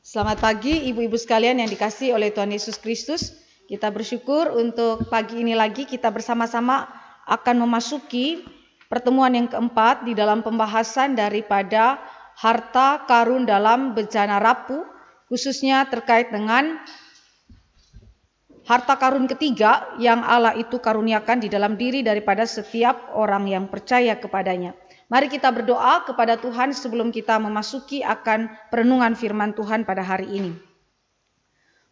Selamat pagi ibu-ibu sekalian yang dikasih oleh Tuhan Yesus Kristus. Kita bersyukur untuk pagi ini lagi kita bersama-sama akan memasuki pertemuan yang keempat di dalam pembahasan daripada harta karun dalam bencana rapuh, khususnya terkait dengan harta karun ketiga yang Allah itu karuniakan di dalam diri daripada setiap orang yang percaya kepadanya. Mari kita berdoa kepada Tuhan sebelum kita memasuki akan perenungan firman Tuhan pada hari ini.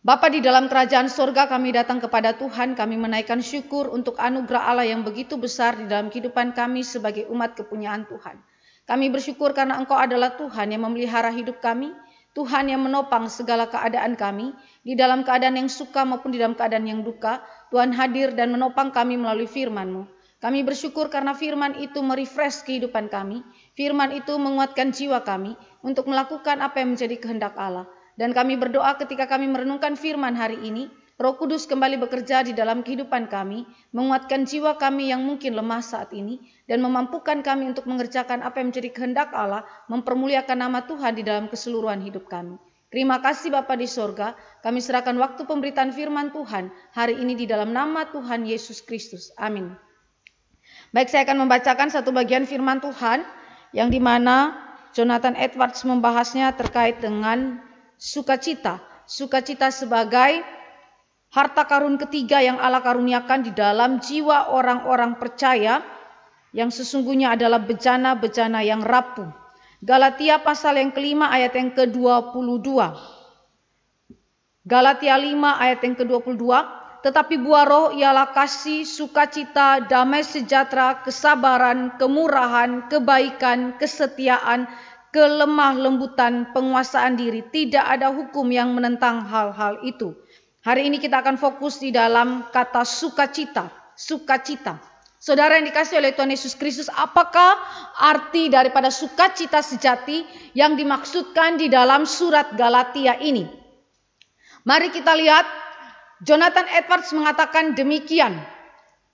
Bapa di dalam kerajaan sorga kami datang kepada Tuhan, kami menaikkan syukur untuk anugerah Allah yang begitu besar di dalam kehidupan kami sebagai umat kepunyaan Tuhan. Kami bersyukur karena Engkau adalah Tuhan yang memelihara hidup kami, Tuhan yang menopang segala keadaan kami, di dalam keadaan yang suka maupun di dalam keadaan yang duka, Tuhan hadir dan menopang kami melalui firman-Mu. Kami bersyukur karena firman itu merefresh kehidupan kami. Firman itu menguatkan jiwa kami untuk melakukan apa yang menjadi kehendak Allah. Dan kami berdoa ketika kami merenungkan firman hari ini, Roh Kudus kembali bekerja di dalam kehidupan kami, menguatkan jiwa kami yang mungkin lemah saat ini, dan memampukan kami untuk mengerjakan apa yang menjadi kehendak Allah, mempermuliakan nama Tuhan di dalam keseluruhan hidup kami. Terima kasih Bapa di sorga, kami serahkan waktu pemberitaan firman Tuhan hari ini di dalam nama Tuhan Yesus Kristus. Amin. Baik, saya akan membacakan satu bagian firman Tuhan yang dimana Jonathan Edwards membahasnya terkait dengan sukacita. Sukacita sebagai harta karun ketiga yang Allah karuniakan di dalam jiwa orang-orang percaya yang sesungguhnya adalah bejana-bejana yang rapuh. Galatia pasal yang kelima ayat yang ke-22. Galatia 5 ayat yang ke-22 tetapi buah roh ialah kasih, sukacita, damai sejahtera, kesabaran, kemurahan, kebaikan, kesetiaan, kelemah lembutan, penguasaan diri. Tidak ada hukum yang menentang hal-hal itu. Hari ini kita akan fokus di dalam kata sukacita, sukacita. Saudara yang dikasih oleh Tuhan Yesus Kristus, apakah arti daripada sukacita sejati yang dimaksudkan di dalam surat Galatia ini? Mari kita lihat Jonathan Edwards mengatakan demikian.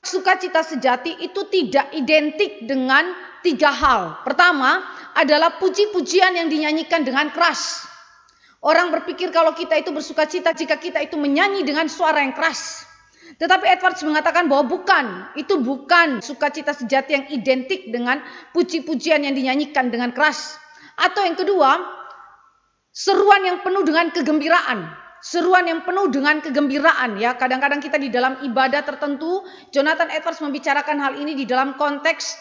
Sukacita sejati itu tidak identik dengan tiga hal. Pertama adalah puji-pujian yang dinyanyikan dengan keras. Orang berpikir kalau kita itu bersukacita jika kita itu menyanyi dengan suara yang keras. Tetapi Edwards mengatakan bahwa bukan, itu bukan sukacita sejati yang identik dengan puji-pujian yang dinyanyikan dengan keras. Atau yang kedua, seruan yang penuh dengan kegembiraan seruan yang penuh dengan kegembiraan ya. Kadang-kadang kita di dalam ibadah tertentu, Jonathan Edwards membicarakan hal ini di dalam konteks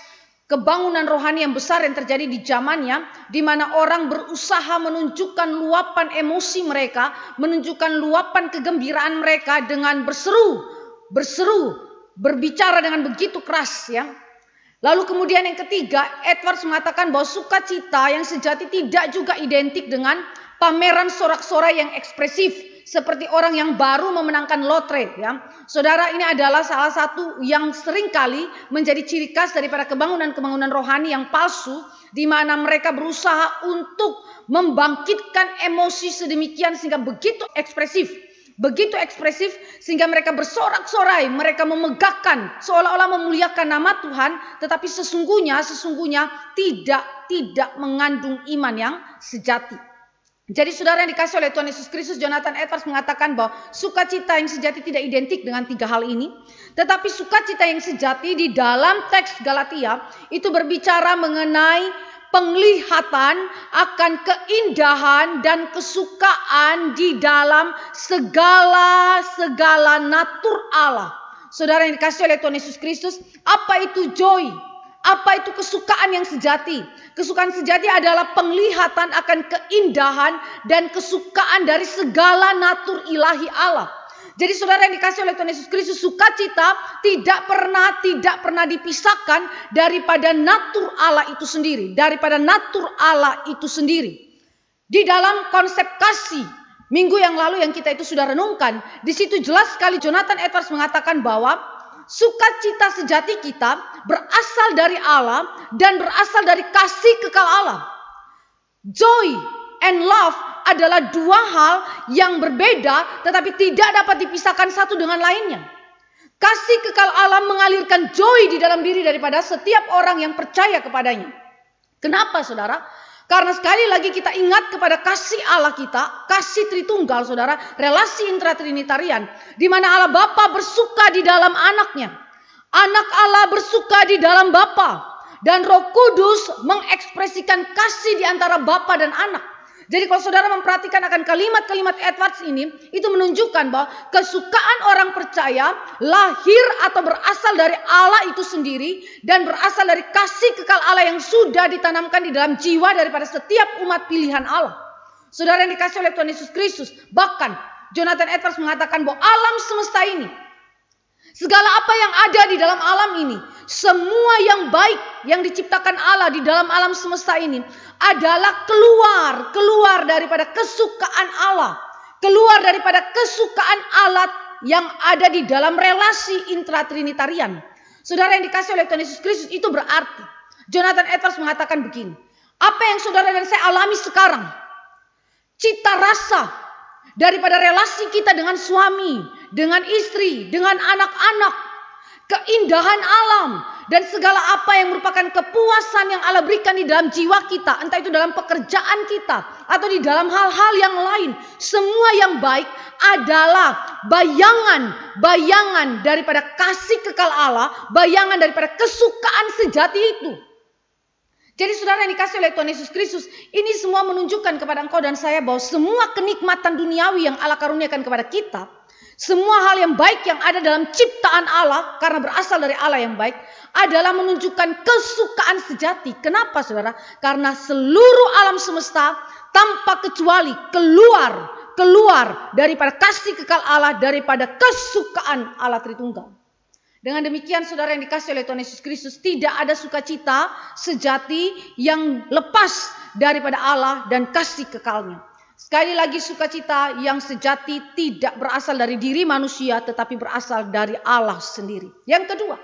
kebangunan rohani yang besar yang terjadi di zamannya di mana orang berusaha menunjukkan luapan emosi mereka, menunjukkan luapan kegembiraan mereka dengan berseru, berseru, berbicara dengan begitu keras ya. Lalu kemudian yang ketiga, Edwards mengatakan bahwa sukacita yang sejati tidak juga identik dengan pameran sorak-sorai yang ekspresif seperti orang yang baru memenangkan lotre ya. Saudara ini adalah salah satu yang seringkali menjadi ciri khas daripada kebangunan-kebangunan rohani yang palsu di mana mereka berusaha untuk membangkitkan emosi sedemikian sehingga begitu ekspresif begitu ekspresif sehingga mereka bersorak-sorai, mereka memegahkan seolah-olah memuliakan nama Tuhan, tetapi sesungguhnya sesungguhnya tidak tidak mengandung iman yang sejati. Jadi saudara yang dikasih oleh Tuhan Yesus Kristus, Jonathan Edwards mengatakan bahwa sukacita yang sejati tidak identik dengan tiga hal ini. Tetapi sukacita yang sejati di dalam teks Galatia itu berbicara mengenai penglihatan akan keindahan dan kesukaan di dalam segala-segala natur Allah. Saudara yang dikasih oleh Tuhan Yesus Kristus, apa itu joy? Apa itu kesukaan yang sejati? Kesukaan sejati adalah penglihatan akan keindahan dan kesukaan dari segala natur ilahi Allah. Jadi saudara yang dikasih oleh Tuhan Yesus Kristus sukacita tidak pernah tidak pernah dipisahkan daripada natur Allah itu sendiri, daripada natur Allah itu sendiri. Di dalam konsep kasih minggu yang lalu yang kita itu sudah renungkan, di situ jelas sekali Jonathan Edwards mengatakan bahwa sukacita sejati kita berasal dari Allah dan berasal dari kasih kekal Allah. Joy and love adalah dua hal yang berbeda tetapi tidak dapat dipisahkan satu dengan lainnya. Kasih kekal Allah mengalirkan joy di dalam diri daripada setiap orang yang percaya kepadanya. Kenapa saudara? Karena sekali lagi kita ingat kepada kasih Allah kita, kasih Tritunggal saudara, relasi intratrinitarian. Di mana Allah Bapa bersuka di dalam anaknya. Anak Allah bersuka di dalam Bapa. Dan roh kudus mengekspresikan kasih di antara Bapa dan anak. Jadi kalau saudara memperhatikan akan kalimat-kalimat Edwards ini, itu menunjukkan bahwa kesukaan orang percaya lahir atau berasal dari Allah itu sendiri dan berasal dari kasih kekal Allah yang sudah ditanamkan di dalam jiwa daripada setiap umat pilihan Allah. Saudara yang dikasih oleh Tuhan Yesus Kristus, bahkan Jonathan Edwards mengatakan bahwa alam semesta ini Segala apa yang ada di dalam alam ini, semua yang baik yang diciptakan Allah di dalam alam semesta ini adalah keluar, keluar daripada kesukaan Allah, keluar daripada kesukaan alat yang ada di dalam relasi intratrinitarian. Saudara yang dikasih oleh Tuhan Yesus Kristus itu berarti Jonathan Edwards mengatakan begini, apa yang saudara dan saya alami sekarang, cita rasa daripada relasi kita dengan suami, dengan istri, dengan anak-anak, keindahan alam, dan segala apa yang merupakan kepuasan yang Allah berikan di dalam jiwa kita, entah itu dalam pekerjaan kita atau di dalam hal-hal yang lain, semua yang baik adalah bayangan-bayangan daripada kasih kekal Allah, bayangan daripada kesukaan sejati itu. Jadi saudara yang dikasih oleh Tuhan Yesus Kristus, ini semua menunjukkan kepada engkau dan saya bahwa semua kenikmatan duniawi yang Allah karuniakan kepada kita, semua hal yang baik yang ada dalam ciptaan Allah karena berasal dari Allah yang baik adalah menunjukkan kesukaan sejati. Kenapa Saudara? Karena seluruh alam semesta tanpa kecuali keluar keluar daripada kasih kekal Allah daripada kesukaan Allah Tritunggal. Dengan demikian saudara yang dikasih oleh Tuhan Yesus Kristus tidak ada sukacita sejati yang lepas daripada Allah dan kasih kekalnya. Sekali lagi sukacita yang sejati tidak berasal dari diri manusia tetapi berasal dari Allah sendiri. Yang kedua,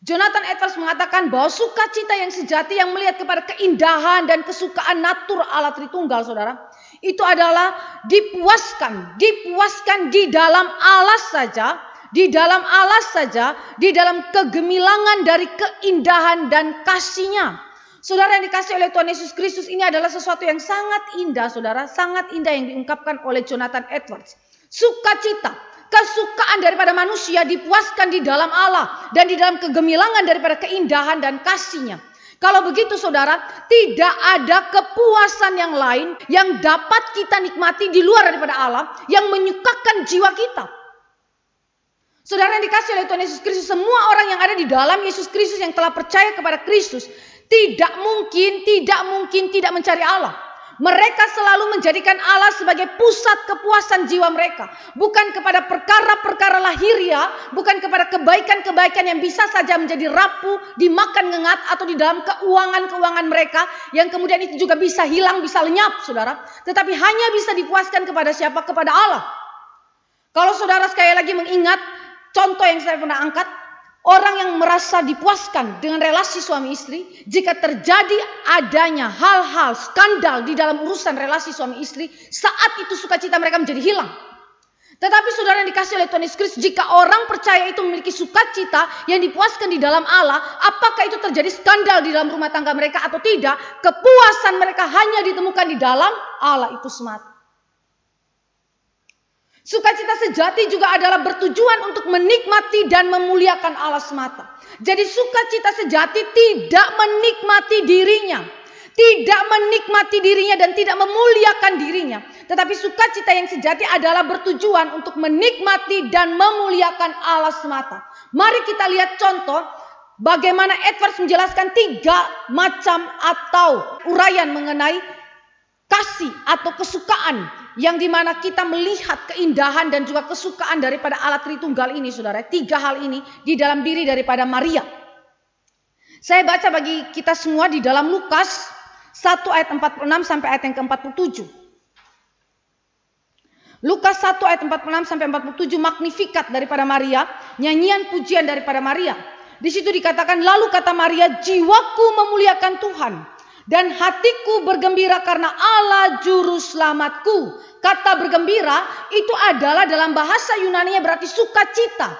Jonathan Edwards mengatakan bahwa sukacita yang sejati yang melihat kepada keindahan dan kesukaan natur Allah Tritunggal saudara. Itu adalah dipuaskan, dipuaskan di dalam Allah saja, di dalam Allah saja, di dalam kegemilangan dari keindahan dan kasihnya. Saudara yang dikasih oleh Tuhan Yesus Kristus ini adalah sesuatu yang sangat indah saudara. Sangat indah yang diungkapkan oleh Jonathan Edwards. Sukacita, kesukaan daripada manusia dipuaskan di dalam Allah. Dan di dalam kegemilangan daripada keindahan dan kasihnya. Kalau begitu saudara, tidak ada kepuasan yang lain yang dapat kita nikmati di luar daripada Allah yang menyukakan jiwa kita. Saudara yang dikasih oleh Tuhan Yesus Kristus, semua orang yang ada di dalam Yesus Kristus yang telah percaya kepada Kristus, tidak mungkin, tidak mungkin tidak mencari Allah. Mereka selalu menjadikan Allah sebagai pusat kepuasan jiwa mereka, bukan kepada perkara-perkara lahiria, ya, bukan kepada kebaikan-kebaikan yang bisa saja menjadi rapuh, dimakan ngengat, atau di dalam keuangan-keuangan mereka yang kemudian itu juga bisa hilang, bisa lenyap, saudara. Tetapi hanya bisa dipuaskan kepada siapa? Kepada Allah. Kalau saudara sekali lagi mengingat Contoh yang saya pernah angkat, orang yang merasa dipuaskan dengan relasi suami istri, jika terjadi adanya hal-hal skandal di dalam urusan relasi suami istri, saat itu sukacita mereka menjadi hilang. Tetapi saudara yang dikasih oleh Tuhan Yesus Kristus, jika orang percaya itu memiliki sukacita yang dipuaskan di dalam Allah, apakah itu terjadi skandal di dalam rumah tangga mereka atau tidak, kepuasan mereka hanya ditemukan di dalam Allah itu semata. Sukacita sejati juga adalah bertujuan untuk menikmati dan memuliakan Allah semata. Jadi sukacita sejati tidak menikmati dirinya, tidak menikmati dirinya dan tidak memuliakan dirinya. Tetapi sukacita yang sejati adalah bertujuan untuk menikmati dan memuliakan Allah semata. Mari kita lihat contoh bagaimana Edwards menjelaskan tiga macam atau uraian mengenai kasih atau kesukaan yang dimana kita melihat keindahan dan juga kesukaan daripada alat Tritunggal ini saudara. Tiga hal ini di dalam diri daripada Maria. Saya baca bagi kita semua di dalam Lukas 1 ayat 46 sampai ayat yang ke-47. Lukas 1 ayat 46 sampai 47 magnifikat daripada Maria, nyanyian pujian daripada Maria. Di situ dikatakan lalu kata Maria, jiwaku memuliakan Tuhan dan hatiku bergembira karena Allah juru selamatku. Kata bergembira itu adalah dalam bahasa Yunani berarti sukacita.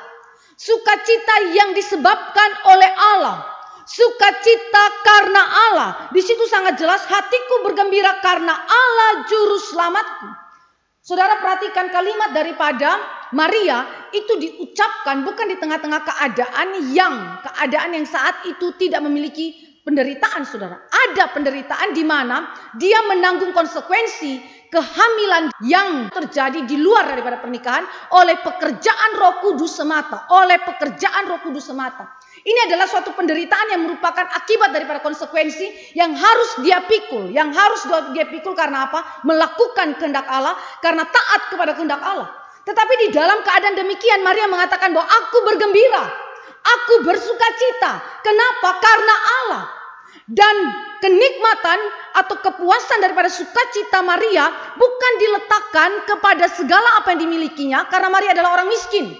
Sukacita yang disebabkan oleh Allah sukacita karena Allah. Di situ sangat jelas hatiku bergembira karena Allah juru selamatku. Saudara perhatikan kalimat daripada Maria itu diucapkan bukan di tengah-tengah keadaan yang keadaan yang saat itu tidak memiliki penderitaan saudara. Ada penderitaan di mana dia menanggung konsekuensi kehamilan yang terjadi di luar daripada pernikahan oleh pekerjaan roh kudus semata. Oleh pekerjaan roh kudus semata. Ini adalah suatu penderitaan yang merupakan akibat daripada konsekuensi yang harus dia pikul. Yang harus dia pikul karena apa? Melakukan kehendak Allah karena taat kepada kehendak Allah. Tetapi di dalam keadaan demikian Maria mengatakan bahwa aku bergembira. Aku bersuka cita. Kenapa? Karena Allah. Dan kenikmatan atau kepuasan daripada sukacita Maria bukan diletakkan kepada segala apa yang dimilikinya karena Maria adalah orang miskin.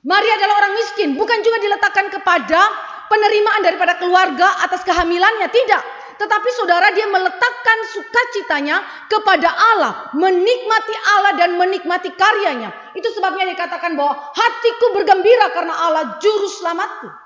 Maria adalah orang miskin, bukan juga diletakkan kepada penerimaan daripada keluarga atas kehamilannya, tidak. Tetapi saudara dia meletakkan sukacitanya kepada Allah, menikmati Allah dan menikmati karyanya. Itu sebabnya dikatakan bahwa hatiku bergembira karena Allah juru selamatku.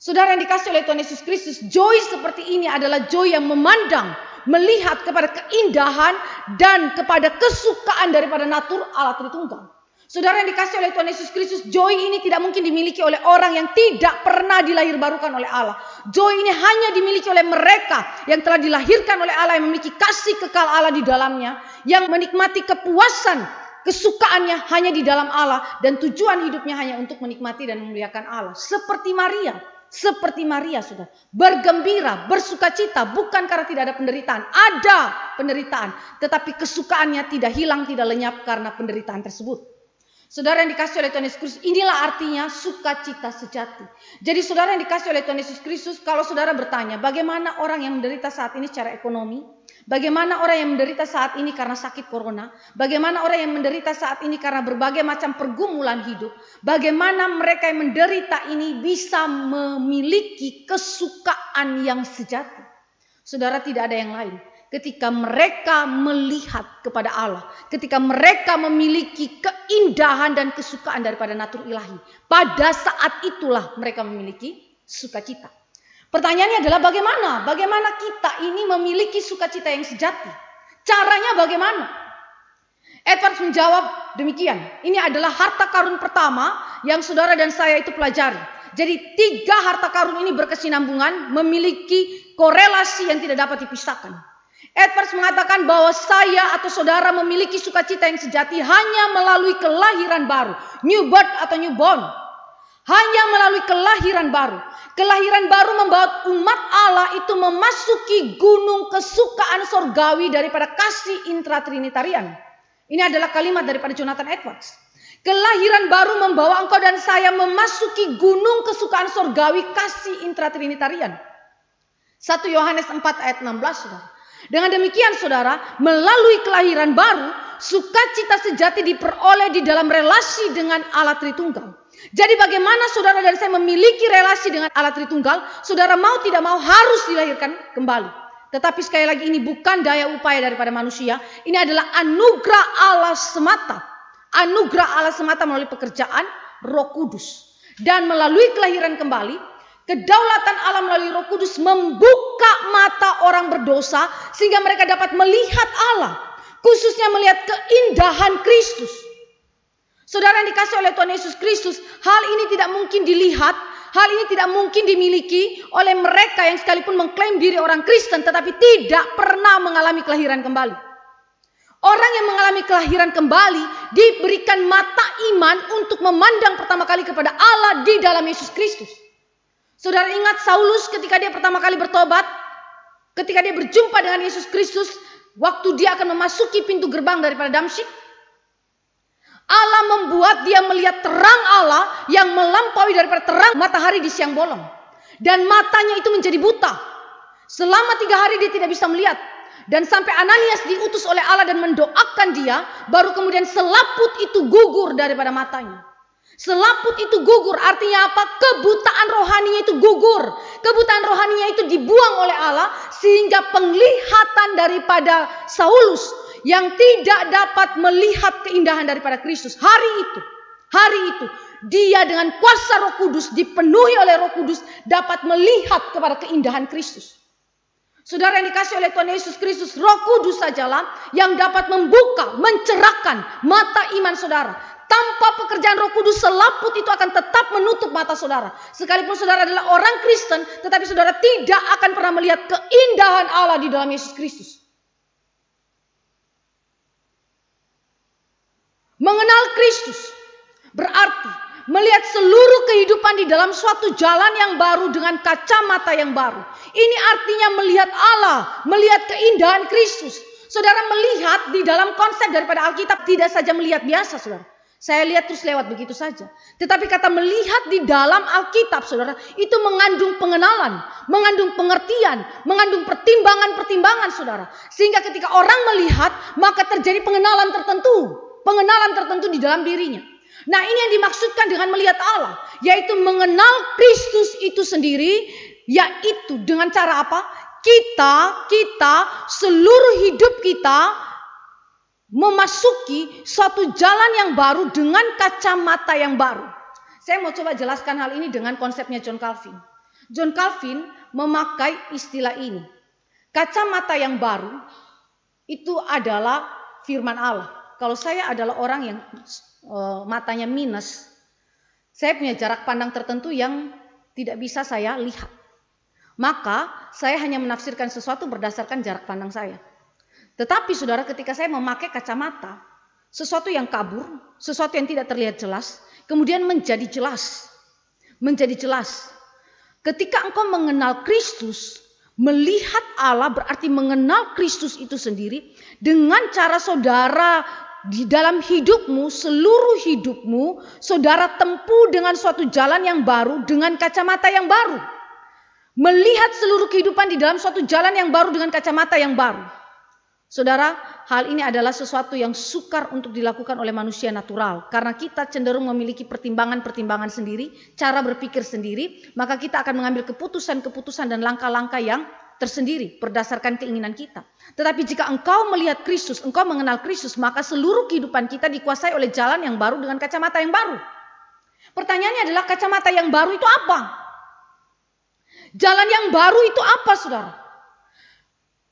Saudara yang dikasih oleh Tuhan Yesus Kristus, joy seperti ini adalah joy yang memandang, melihat kepada keindahan dan kepada kesukaan daripada natur Allah Tritunggal. Saudara yang dikasih oleh Tuhan Yesus Kristus, joy ini tidak mungkin dimiliki oleh orang yang tidak pernah dilahirbarukan oleh Allah. Joy ini hanya dimiliki oleh mereka yang telah dilahirkan oleh Allah, yang memiliki kasih kekal Allah di dalamnya, yang menikmati kepuasan kesukaannya hanya di dalam Allah dan tujuan hidupnya hanya untuk menikmati dan memuliakan Allah. Seperti Maria, seperti Maria sudah bergembira, bersuka cita bukan karena tidak ada penderitaan. Ada penderitaan tetapi kesukaannya tidak hilang, tidak lenyap karena penderitaan tersebut. Saudara yang dikasih oleh Tuhan Yesus Kristus, inilah artinya sukacita sejati. Jadi saudara yang dikasih oleh Tuhan Yesus Kristus, kalau saudara bertanya, bagaimana orang yang menderita saat ini secara ekonomi? Bagaimana orang yang menderita saat ini karena sakit corona? Bagaimana orang yang menderita saat ini karena berbagai macam pergumulan hidup? Bagaimana mereka yang menderita ini bisa memiliki kesukaan yang sejati? Saudara tidak ada yang lain ketika mereka melihat kepada Allah, ketika mereka memiliki keindahan dan kesukaan daripada natur ilahi. Pada saat itulah mereka memiliki sukacita. Pertanyaannya adalah bagaimana? Bagaimana kita ini memiliki sukacita yang sejati? Caranya bagaimana? Edward menjawab demikian. Ini adalah harta karun pertama yang saudara dan saya itu pelajari. Jadi tiga harta karun ini berkesinambungan memiliki korelasi yang tidak dapat dipisahkan. Edwards mengatakan bahwa saya atau saudara memiliki sukacita yang sejati hanya melalui kelahiran baru, new birth atau new born, Hanya melalui kelahiran baru. Kelahiran baru membawa umat Allah itu memasuki gunung kesukaan sorgawi daripada kasih intratrinitarian. Ini adalah kalimat daripada Jonathan Edwards. Kelahiran baru membawa engkau dan saya memasuki gunung kesukaan sorgawi kasih intratrinitarian. 1 Yohanes 4 ayat 16 saudara. Dengan demikian saudara, melalui kelahiran baru, sukacita sejati diperoleh di dalam relasi dengan alat Tritunggal. Jadi bagaimana saudara dan saya memiliki relasi dengan alat Tritunggal, saudara mau tidak mau harus dilahirkan kembali. Tetapi sekali lagi ini bukan daya upaya daripada manusia, ini adalah anugerah Allah semata. Anugerah Allah semata melalui pekerjaan roh kudus. Dan melalui kelahiran kembali, Kedaulatan Allah melalui Roh Kudus membuka mata orang berdosa sehingga mereka dapat melihat Allah, khususnya melihat keindahan Kristus. Saudara yang dikasih oleh Tuhan Yesus Kristus, hal ini tidak mungkin dilihat, hal ini tidak mungkin dimiliki oleh mereka yang sekalipun mengklaim diri orang Kristen tetapi tidak pernah mengalami kelahiran kembali. Orang yang mengalami kelahiran kembali diberikan mata iman untuk memandang pertama kali kepada Allah di dalam Yesus Kristus. Saudara ingat Saulus ketika dia pertama kali bertobat, ketika dia berjumpa dengan Yesus Kristus, waktu dia akan memasuki pintu gerbang daripada Damsyik, Allah membuat dia melihat terang Allah yang melampaui daripada terang matahari di siang bolong. Dan matanya itu menjadi buta. Selama tiga hari dia tidak bisa melihat. Dan sampai Ananias diutus oleh Allah dan mendoakan dia. Baru kemudian selaput itu gugur daripada matanya. Selaput itu gugur, artinya apa? Kebutaan rohaninya itu gugur. Kebutaan rohaninya itu dibuang oleh Allah sehingga penglihatan daripada Saulus yang tidak dapat melihat keindahan daripada Kristus hari itu. Hari itu dia dengan kuasa Roh Kudus dipenuhi oleh Roh Kudus dapat melihat kepada keindahan Kristus. Saudara yang dikasih oleh Tuhan Yesus Kristus, Roh Kudus sajalah yang dapat membuka, mencerahkan mata iman saudara. Tanpa pekerjaan Roh Kudus, selaput itu akan tetap menutup mata saudara. Sekalipun saudara adalah orang Kristen, tetapi saudara tidak akan pernah melihat keindahan Allah di dalam Yesus Kristus. Mengenal Kristus berarti melihat seluruh kehidupan di dalam suatu jalan yang baru dengan kacamata yang baru. Ini artinya melihat Allah, melihat keindahan Kristus. Saudara melihat di dalam konsep daripada Alkitab tidak saja melihat biasa, saudara. Saya lihat terus lewat begitu saja. Tetapi kata melihat di dalam Alkitab, saudara, itu mengandung pengenalan, mengandung pengertian, mengandung pertimbangan-pertimbangan, saudara. Sehingga ketika orang melihat, maka terjadi pengenalan tertentu, pengenalan tertentu di dalam dirinya. Nah ini yang dimaksudkan dengan melihat Allah. Yaitu mengenal Kristus itu sendiri. Yaitu dengan cara apa? Kita, kita, seluruh hidup kita memasuki suatu jalan yang baru dengan kacamata yang baru. Saya mau coba jelaskan hal ini dengan konsepnya John Calvin. John Calvin memakai istilah ini. Kacamata yang baru itu adalah firman Allah. Kalau saya adalah orang yang Eh, matanya minus, saya punya jarak pandang tertentu yang tidak bisa saya lihat. Maka saya hanya menafsirkan sesuatu berdasarkan jarak pandang saya. Tetapi saudara ketika saya memakai kacamata, sesuatu yang kabur, sesuatu yang tidak terlihat jelas, kemudian menjadi jelas. Menjadi jelas. Ketika engkau mengenal Kristus, melihat Allah berarti mengenal Kristus itu sendiri dengan cara saudara di dalam hidupmu, seluruh hidupmu, saudara tempuh dengan suatu jalan yang baru, dengan kacamata yang baru. Melihat seluruh kehidupan di dalam suatu jalan yang baru dengan kacamata yang baru. Saudara, hal ini adalah sesuatu yang sukar untuk dilakukan oleh manusia natural. Karena kita cenderung memiliki pertimbangan-pertimbangan sendiri, cara berpikir sendiri, maka kita akan mengambil keputusan-keputusan dan langkah-langkah yang tersendiri berdasarkan keinginan kita. Tetapi jika engkau melihat Kristus, engkau mengenal Kristus, maka seluruh kehidupan kita dikuasai oleh jalan yang baru dengan kacamata yang baru. Pertanyaannya adalah kacamata yang baru itu apa? Jalan yang baru itu apa saudara?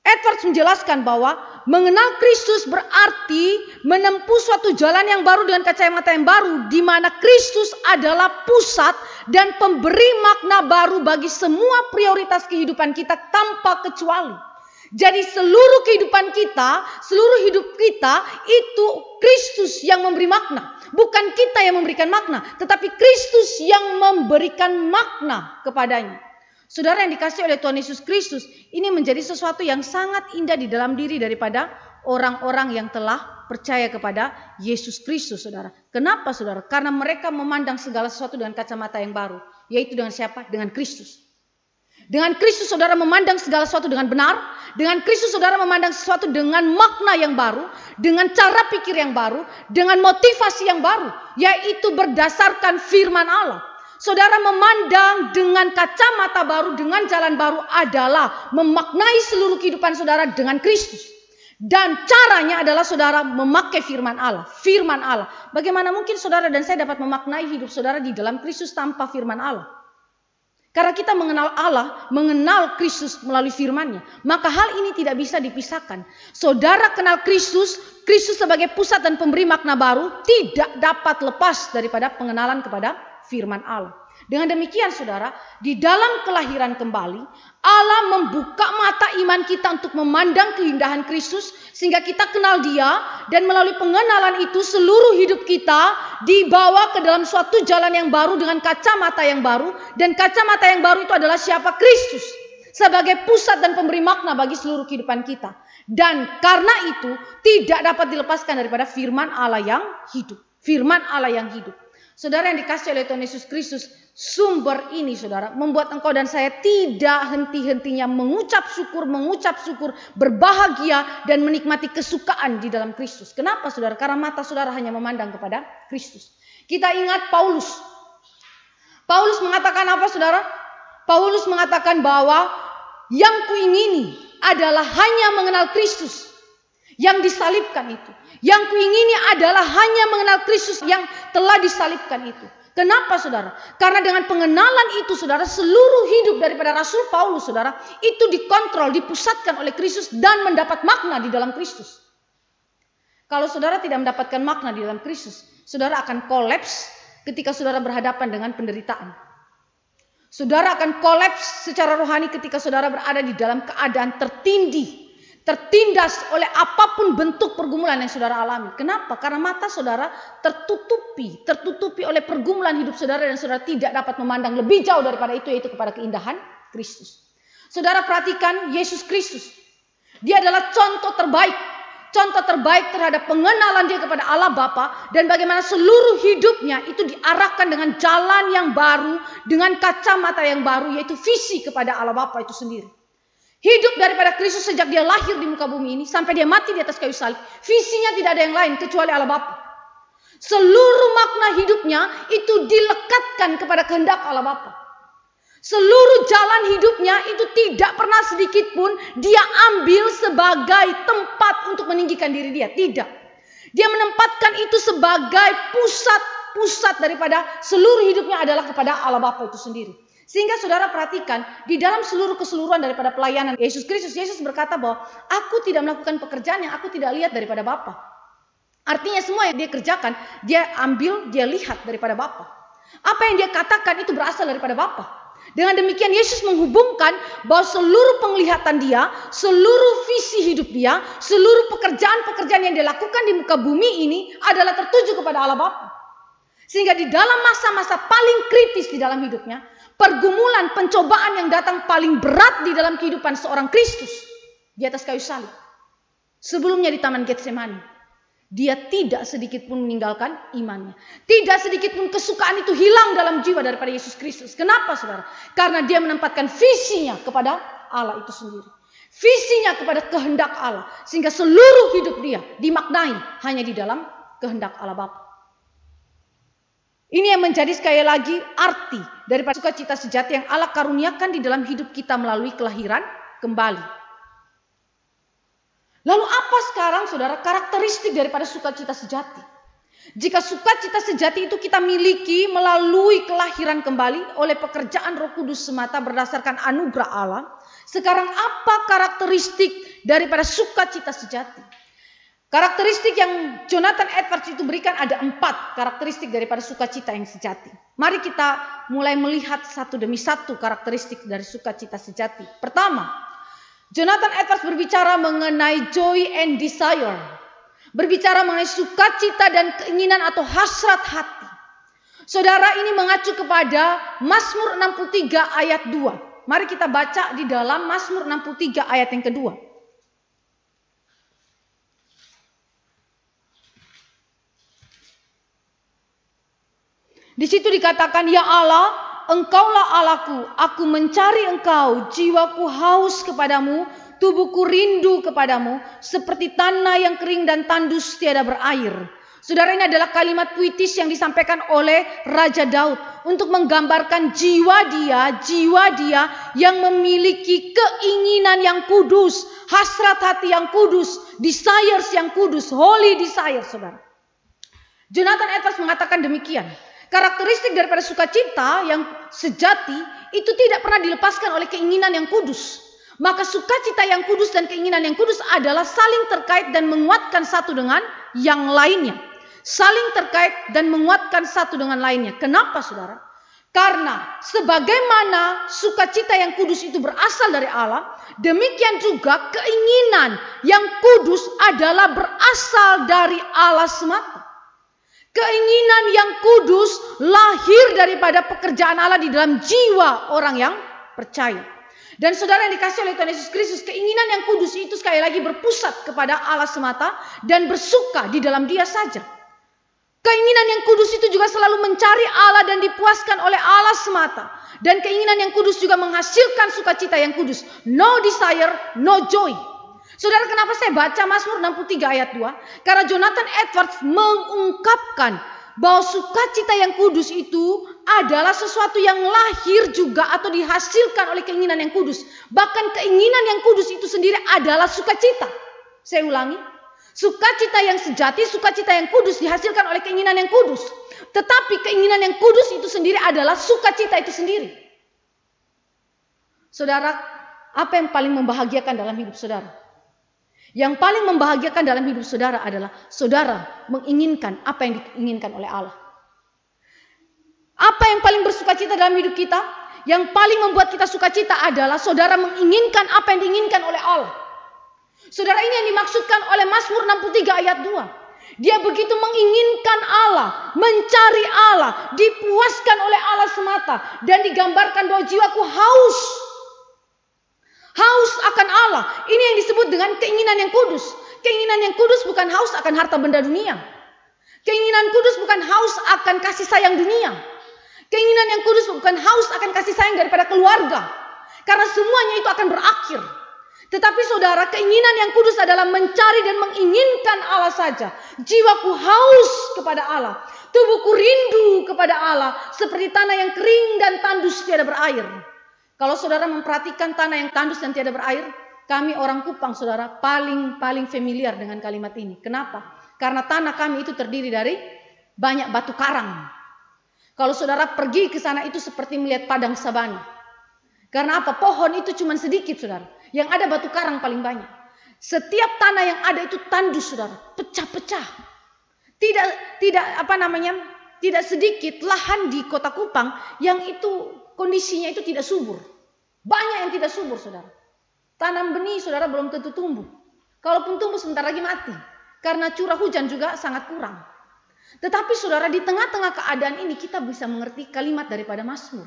Edwards menjelaskan bahwa mengenal Kristus berarti menempuh suatu jalan yang baru dengan kacamata yang baru di mana Kristus adalah pusat dan pemberi makna baru bagi semua prioritas kehidupan kita tanpa kecuali. Jadi seluruh kehidupan kita, seluruh hidup kita itu Kristus yang memberi makna. Bukan kita yang memberikan makna, tetapi Kristus yang memberikan makna kepadanya. Saudara yang dikasih oleh Tuhan Yesus Kristus, ini menjadi sesuatu yang sangat indah di dalam diri daripada orang-orang yang telah percaya kepada Yesus Kristus, saudara. Kenapa, saudara? Karena mereka memandang segala sesuatu dengan kacamata yang baru, yaitu dengan siapa? Dengan Kristus. Dengan Kristus saudara memandang segala sesuatu dengan benar. Dengan Kristus saudara memandang sesuatu dengan makna yang baru. Dengan cara pikir yang baru. Dengan motivasi yang baru. Yaitu berdasarkan firman Allah saudara memandang dengan kacamata baru, dengan jalan baru adalah memaknai seluruh kehidupan saudara dengan Kristus. Dan caranya adalah saudara memakai firman Allah. Firman Allah. Bagaimana mungkin saudara dan saya dapat memaknai hidup saudara di dalam Kristus tanpa firman Allah? Karena kita mengenal Allah, mengenal Kristus melalui firmannya. Maka hal ini tidak bisa dipisahkan. Saudara kenal Kristus, Kristus sebagai pusat dan pemberi makna baru tidak dapat lepas daripada pengenalan kepada firman Allah. Dengan demikian saudara, di dalam kelahiran kembali, Allah membuka mata iman kita untuk memandang keindahan Kristus sehingga kita kenal dia dan melalui pengenalan itu seluruh hidup kita dibawa ke dalam suatu jalan yang baru dengan kacamata yang baru dan kacamata yang baru itu adalah siapa Kristus sebagai pusat dan pemberi makna bagi seluruh kehidupan kita. Dan karena itu tidak dapat dilepaskan daripada firman Allah yang hidup. Firman Allah yang hidup. Saudara yang dikasih oleh Tuhan Yesus Kristus, sumber ini saudara membuat engkau dan saya tidak henti-hentinya mengucap syukur, mengucap syukur, berbahagia dan menikmati kesukaan di dalam Kristus. Kenapa saudara? Karena mata saudara hanya memandang kepada Kristus. Kita ingat Paulus. Paulus mengatakan apa saudara? Paulus mengatakan bahwa yang kuingini adalah hanya mengenal Kristus yang disalibkan itu. Yang kuingini adalah hanya mengenal Kristus yang telah disalibkan itu. Kenapa saudara? Karena dengan pengenalan itu saudara seluruh hidup daripada Rasul Paulus saudara itu dikontrol, dipusatkan oleh Kristus dan mendapat makna di dalam Kristus. Kalau saudara tidak mendapatkan makna di dalam Kristus, saudara akan kolaps ketika saudara berhadapan dengan penderitaan. Saudara akan kolaps secara rohani ketika saudara berada di dalam keadaan tertindih tertindas oleh apapun bentuk pergumulan yang saudara alami. Kenapa? Karena mata saudara tertutupi, tertutupi oleh pergumulan hidup saudara dan saudara tidak dapat memandang lebih jauh daripada itu yaitu kepada keindahan Kristus. Saudara perhatikan Yesus Kristus. Dia adalah contoh terbaik, contoh terbaik terhadap pengenalan dia kepada Allah Bapa dan bagaimana seluruh hidupnya itu diarahkan dengan jalan yang baru, dengan kacamata yang baru yaitu visi kepada Allah Bapa itu sendiri. Hidup daripada Kristus sejak dia lahir di muka bumi ini sampai dia mati di atas kayu salib. Visinya tidak ada yang lain kecuali Allah Bapa. Seluruh makna hidupnya itu dilekatkan kepada kehendak Allah Bapa. Seluruh jalan hidupnya itu tidak pernah sedikit pun dia ambil sebagai tempat untuk meninggikan diri dia. Tidak. Dia menempatkan itu sebagai pusat-pusat daripada seluruh hidupnya adalah kepada Allah Bapa itu sendiri. Sehingga saudara perhatikan, di dalam seluruh keseluruhan daripada pelayanan Yesus Kristus, Yesus berkata bahwa aku tidak melakukan pekerjaan yang aku tidak lihat daripada Bapa. Artinya semua yang dia kerjakan, dia ambil, dia lihat daripada Bapa. Apa yang dia katakan itu berasal daripada Bapa. Dengan demikian Yesus menghubungkan bahwa seluruh penglihatan dia, seluruh visi hidup dia, seluruh pekerjaan-pekerjaan yang dia lakukan di muka bumi ini adalah tertuju kepada Allah Bapa. Sehingga di dalam masa-masa paling kritis di dalam hidupnya, pergumulan, pencobaan yang datang paling berat di dalam kehidupan seorang Kristus di atas kayu salib. Sebelumnya di Taman Getsemani, dia tidak sedikit pun meninggalkan imannya. Tidak sedikit pun kesukaan itu hilang dalam jiwa daripada Yesus Kristus. Kenapa saudara? Karena dia menempatkan visinya kepada Allah itu sendiri. Visinya kepada kehendak Allah. Sehingga seluruh hidup dia dimaknai hanya di dalam kehendak Allah Bapa. Ini yang menjadi sekali lagi arti daripada sukacita sejati yang Allah karuniakan di dalam hidup kita melalui kelahiran kembali. Lalu apa sekarang saudara karakteristik daripada sukacita sejati? Jika sukacita sejati itu kita miliki melalui kelahiran kembali oleh pekerjaan roh kudus semata berdasarkan anugerah Allah. Sekarang apa karakteristik daripada sukacita sejati? Karakteristik yang Jonathan Edwards itu berikan ada empat karakteristik daripada sukacita yang sejati. Mari kita mulai melihat satu demi satu karakteristik dari sukacita sejati. Pertama, Jonathan Edwards berbicara mengenai joy and desire. Berbicara mengenai sukacita dan keinginan atau hasrat hati. Saudara ini mengacu kepada Mazmur 63 ayat 2. Mari kita baca di dalam Mazmur 63 ayat yang kedua. Di situ dikatakan, "Ya Allah, Engkaulah Allahku, aku mencari Engkau, jiwaku haus kepadamu, tubuhku rindu kepadamu, seperti tanah yang kering dan tandus tiada berair." Saudara ini adalah kalimat puitis yang disampaikan oleh Raja Daud untuk menggambarkan jiwa dia, jiwa dia yang memiliki keinginan yang kudus, hasrat hati yang kudus, desires yang kudus, holy desires, saudara. Jonathan Edwards mengatakan demikian. Karakteristik daripada sukacita yang sejati itu tidak pernah dilepaskan oleh keinginan yang kudus. Maka sukacita yang kudus dan keinginan yang kudus adalah saling terkait dan menguatkan satu dengan yang lainnya. Saling terkait dan menguatkan satu dengan lainnya. Kenapa saudara? Karena sebagaimana sukacita yang kudus itu berasal dari Allah, demikian juga keinginan yang kudus adalah berasal dari Allah semata. Keinginan yang kudus lahir daripada pekerjaan Allah di dalam jiwa orang yang percaya. Dan saudara yang dikasih oleh Tuhan Yesus Kristus, keinginan yang kudus itu sekali lagi berpusat kepada Allah semata dan bersuka di dalam dia saja. Keinginan yang kudus itu juga selalu mencari Allah dan dipuaskan oleh Allah semata. Dan keinginan yang kudus juga menghasilkan sukacita yang kudus. No desire, no joy. Saudara kenapa saya baca Mazmur 63 ayat 2? Karena Jonathan Edwards mengungkapkan bahwa sukacita yang kudus itu adalah sesuatu yang lahir juga atau dihasilkan oleh keinginan yang kudus. Bahkan keinginan yang kudus itu sendiri adalah sukacita. Saya ulangi, sukacita yang sejati, sukacita yang kudus dihasilkan oleh keinginan yang kudus. Tetapi keinginan yang kudus itu sendiri adalah sukacita itu sendiri. Saudara, apa yang paling membahagiakan dalam hidup saudara? Yang paling membahagiakan dalam hidup saudara adalah saudara menginginkan apa yang diinginkan oleh Allah. Apa yang paling bersukacita dalam hidup kita? Yang paling membuat kita sukacita adalah saudara menginginkan apa yang diinginkan oleh Allah. Saudara ini yang dimaksudkan oleh Mazmur 63 ayat 2. Dia begitu menginginkan Allah, mencari Allah, dipuaskan oleh Allah semata. Dan digambarkan bahwa jiwaku haus Haus akan Allah. Ini yang disebut dengan keinginan yang kudus. Keinginan yang kudus bukan haus akan harta benda dunia. Keinginan kudus bukan haus akan kasih sayang dunia. Keinginan yang kudus bukan haus akan kasih sayang daripada keluarga. Karena semuanya itu akan berakhir. Tetapi saudara, keinginan yang kudus adalah mencari dan menginginkan Allah saja. Jiwaku haus kepada Allah. Tubuhku rindu kepada Allah. Seperti tanah yang kering dan tandus tiada berair. Kalau saudara memperhatikan tanah yang tandus dan tiada berair, kami orang Kupang saudara paling paling familiar dengan kalimat ini. Kenapa? Karena tanah kami itu terdiri dari banyak batu karang. Kalau saudara pergi ke sana itu seperti melihat padang sabana. Karena apa? Pohon itu cuma sedikit saudara. Yang ada batu karang paling banyak. Setiap tanah yang ada itu tandus saudara. Pecah-pecah. Tidak, tidak apa namanya? Tidak sedikit lahan di kota Kupang yang itu kondisinya itu tidak subur. Banyak yang tidak subur, saudara. Tanam benih, saudara, belum tentu tumbuh. Kalaupun tumbuh sebentar lagi mati. Karena curah hujan juga sangat kurang. Tetapi saudara, di tengah-tengah keadaan ini kita bisa mengerti kalimat daripada Mazmur.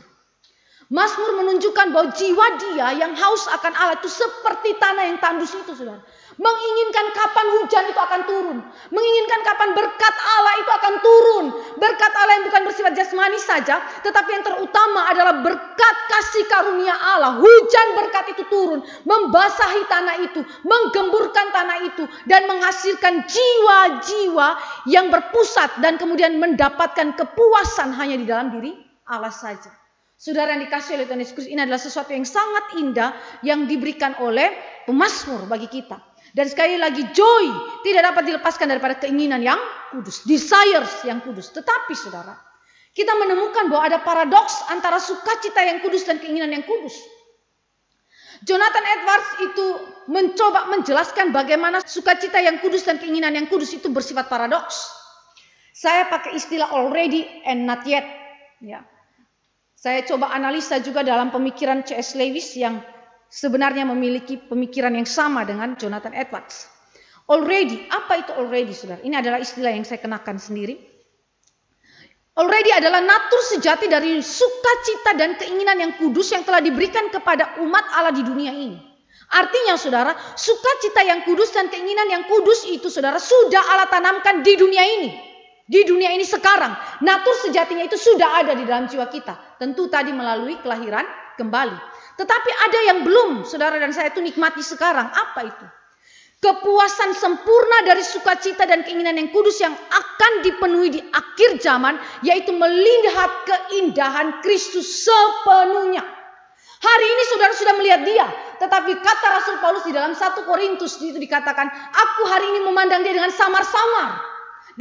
Masmur menunjukkan bahwa jiwa dia yang haus akan Allah itu seperti tanah yang tandus itu saudara. Menginginkan kapan hujan itu akan turun. Menginginkan kapan berkat Allah itu akan turun. Berkat Allah yang bukan bersifat jasmani saja. Tetapi yang terutama adalah berkat kasih karunia Allah. Hujan berkat itu turun. Membasahi tanah itu. Menggemburkan tanah itu. Dan menghasilkan jiwa-jiwa yang berpusat. Dan kemudian mendapatkan kepuasan hanya di dalam diri Allah saja. Saudara yang dikasih oleh Tuhan Yesus Kristus ini adalah sesuatu yang sangat indah yang diberikan oleh pemazmur bagi kita. Dan sekali lagi joy tidak dapat dilepaskan daripada keinginan yang kudus, desires yang kudus. Tetapi saudara, kita menemukan bahwa ada paradoks antara sukacita yang kudus dan keinginan yang kudus. Jonathan Edwards itu mencoba menjelaskan bagaimana sukacita yang kudus dan keinginan yang kudus itu bersifat paradoks. Saya pakai istilah already and not yet. Ya. Saya coba analisa juga dalam pemikiran C.S. Lewis yang sebenarnya memiliki pemikiran yang sama dengan Jonathan Edwards. Already, apa itu already saudara? Ini adalah istilah yang saya kenakan sendiri. Already adalah natur sejati dari sukacita dan keinginan yang kudus yang telah diberikan kepada umat Allah di dunia ini. Artinya saudara, sukacita yang kudus dan keinginan yang kudus itu saudara sudah Allah tanamkan di dunia ini di dunia ini sekarang. Natur sejatinya itu sudah ada di dalam jiwa kita. Tentu tadi melalui kelahiran kembali. Tetapi ada yang belum saudara dan saya itu nikmati sekarang. Apa itu? Kepuasan sempurna dari sukacita dan keinginan yang kudus yang akan dipenuhi di akhir zaman. Yaitu melihat keindahan Kristus sepenuhnya. Hari ini saudara sudah melihat dia. Tetapi kata Rasul Paulus di dalam 1 Korintus itu dikatakan. Aku hari ini memandang dia dengan samar-samar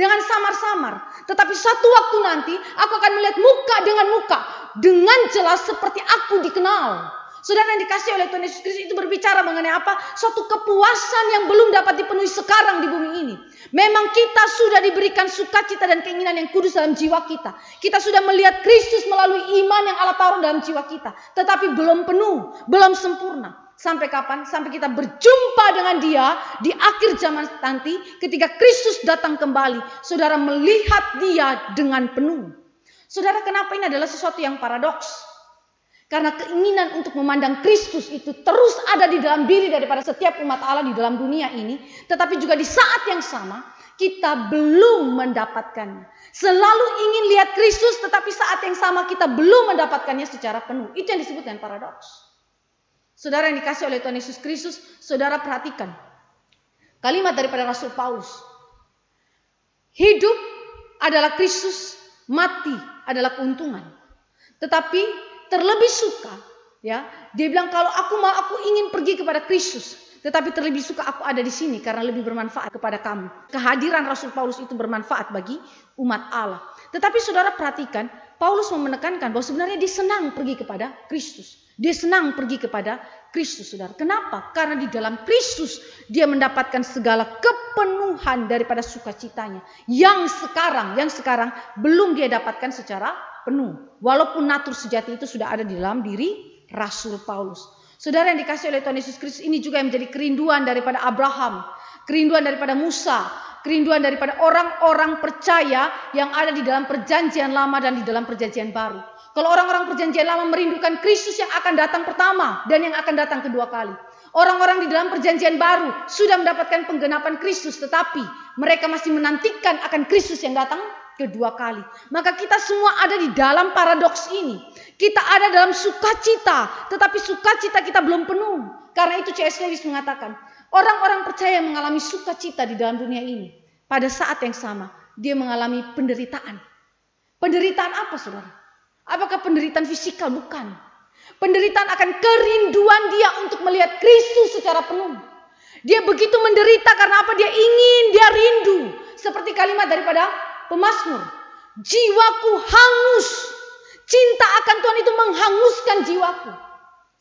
dengan samar-samar. Tetapi satu waktu nanti aku akan melihat muka dengan muka. Dengan jelas seperti aku dikenal. Saudara yang dikasih oleh Tuhan Yesus Kristus itu berbicara mengenai apa? Suatu kepuasan yang belum dapat dipenuhi sekarang di bumi ini. Memang kita sudah diberikan sukacita dan keinginan yang kudus dalam jiwa kita. Kita sudah melihat Kristus melalui iman yang Allah taruh dalam jiwa kita. Tetapi belum penuh, belum sempurna. Sampai kapan? Sampai kita berjumpa dengan dia di akhir zaman nanti ketika Kristus datang kembali. Saudara melihat dia dengan penuh. Saudara kenapa ini adalah sesuatu yang paradoks? Karena keinginan untuk memandang Kristus itu terus ada di dalam diri daripada setiap umat Allah di dalam dunia ini. Tetapi juga di saat yang sama kita belum mendapatkannya. Selalu ingin lihat Kristus tetapi saat yang sama kita belum mendapatkannya secara penuh. Itu yang disebut dengan paradoks. Saudara yang dikasih oleh Tuhan Yesus Kristus, saudara perhatikan. Kalimat daripada Rasul Paulus. Hidup adalah Kristus, mati adalah keuntungan. Tetapi terlebih suka, ya. Dia bilang kalau aku mau aku ingin pergi kepada Kristus, tetapi terlebih suka aku ada di sini karena lebih bermanfaat kepada kamu. Kehadiran Rasul Paulus itu bermanfaat bagi umat Allah. Tetapi saudara perhatikan, Paulus mau menekankan bahwa sebenarnya dia senang pergi kepada Kristus. Dia senang pergi kepada Kristus, saudara. Kenapa? Karena di dalam Kristus dia mendapatkan segala kepenuhan daripada sukacitanya. Yang sekarang, yang sekarang belum dia dapatkan secara penuh. Walaupun natur sejati itu sudah ada di dalam diri Rasul Paulus. Saudara yang dikasih oleh Tuhan Yesus Kristus ini juga yang menjadi kerinduan daripada Abraham. Kerinduan daripada Musa, kerinduan daripada orang-orang percaya yang ada di dalam perjanjian lama dan di dalam perjanjian baru. Kalau orang-orang perjanjian lama merindukan Kristus yang akan datang pertama dan yang akan datang kedua kali. Orang-orang di dalam perjanjian baru sudah mendapatkan penggenapan Kristus tetapi mereka masih menantikan akan Kristus yang datang kedua kali. Maka kita semua ada di dalam paradoks ini. Kita ada dalam sukacita, tetapi sukacita kita belum penuh. Karena itu C.S. Lewis mengatakan, Orang-orang percaya mengalami sukacita di dalam dunia ini. Pada saat yang sama, dia mengalami penderitaan. Penderitaan apa saudara? Apakah penderitaan fisikal? Bukan. Penderitaan akan kerinduan dia untuk melihat Kristus secara penuh. Dia begitu menderita karena apa? Dia ingin, dia rindu. Seperti kalimat daripada pemazmur. Jiwaku hangus. Cinta akan Tuhan itu menghanguskan jiwaku.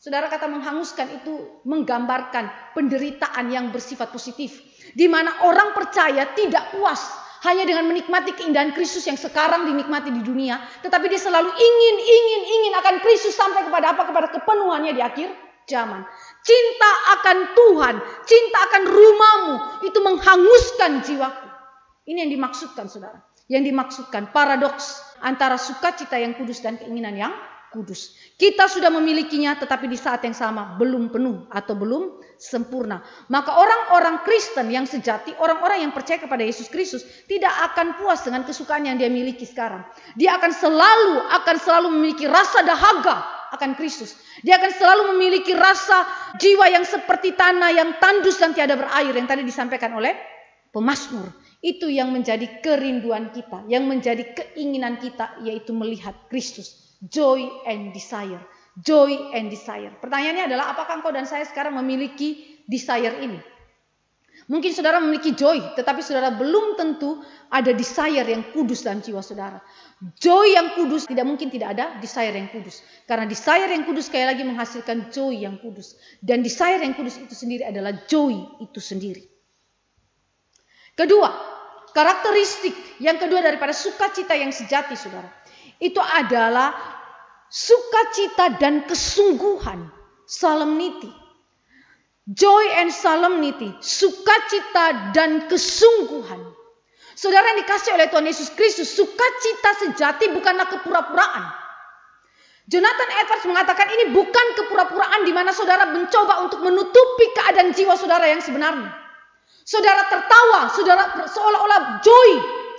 Saudara kata menghanguskan itu menggambarkan penderitaan yang bersifat positif. Di mana orang percaya tidak puas hanya dengan menikmati keindahan Kristus yang sekarang dinikmati di dunia. Tetapi dia selalu ingin, ingin, ingin akan Kristus sampai kepada apa? Kepada kepenuhannya di akhir zaman. Cinta akan Tuhan, cinta akan rumahmu itu menghanguskan jiwaku. Ini yang dimaksudkan saudara. Yang dimaksudkan paradoks antara sukacita yang kudus dan keinginan yang kudus. Kita sudah memilikinya tetapi di saat yang sama belum penuh atau belum sempurna. Maka orang-orang Kristen yang sejati, orang-orang yang percaya kepada Yesus Kristus tidak akan puas dengan kesukaan yang dia miliki sekarang. Dia akan selalu akan selalu memiliki rasa dahaga akan Kristus. Dia akan selalu memiliki rasa jiwa yang seperti tanah yang tandus dan tiada berair yang tadi disampaikan oleh pemazmur. Itu yang menjadi kerinduan kita, yang menjadi keinginan kita yaitu melihat Kristus Joy and desire. Joy and desire. Pertanyaannya adalah apakah engkau dan saya sekarang memiliki desire ini? Mungkin saudara memiliki joy, tetapi saudara belum tentu ada desire yang kudus dalam jiwa saudara. Joy yang kudus tidak mungkin tidak ada desire yang kudus. Karena desire yang kudus sekali lagi menghasilkan joy yang kudus. Dan desire yang kudus itu sendiri adalah joy itu sendiri. Kedua, karakteristik yang kedua daripada sukacita yang sejati saudara itu adalah sukacita dan kesungguhan, solemnity. Joy and solemnity, sukacita dan kesungguhan. Saudara yang dikasih oleh Tuhan Yesus Kristus, sukacita sejati bukanlah kepura-puraan. Jonathan Edwards mengatakan ini bukan kepura-puraan di mana saudara mencoba untuk menutupi keadaan jiwa saudara yang sebenarnya. Saudara tertawa, saudara seolah-olah joy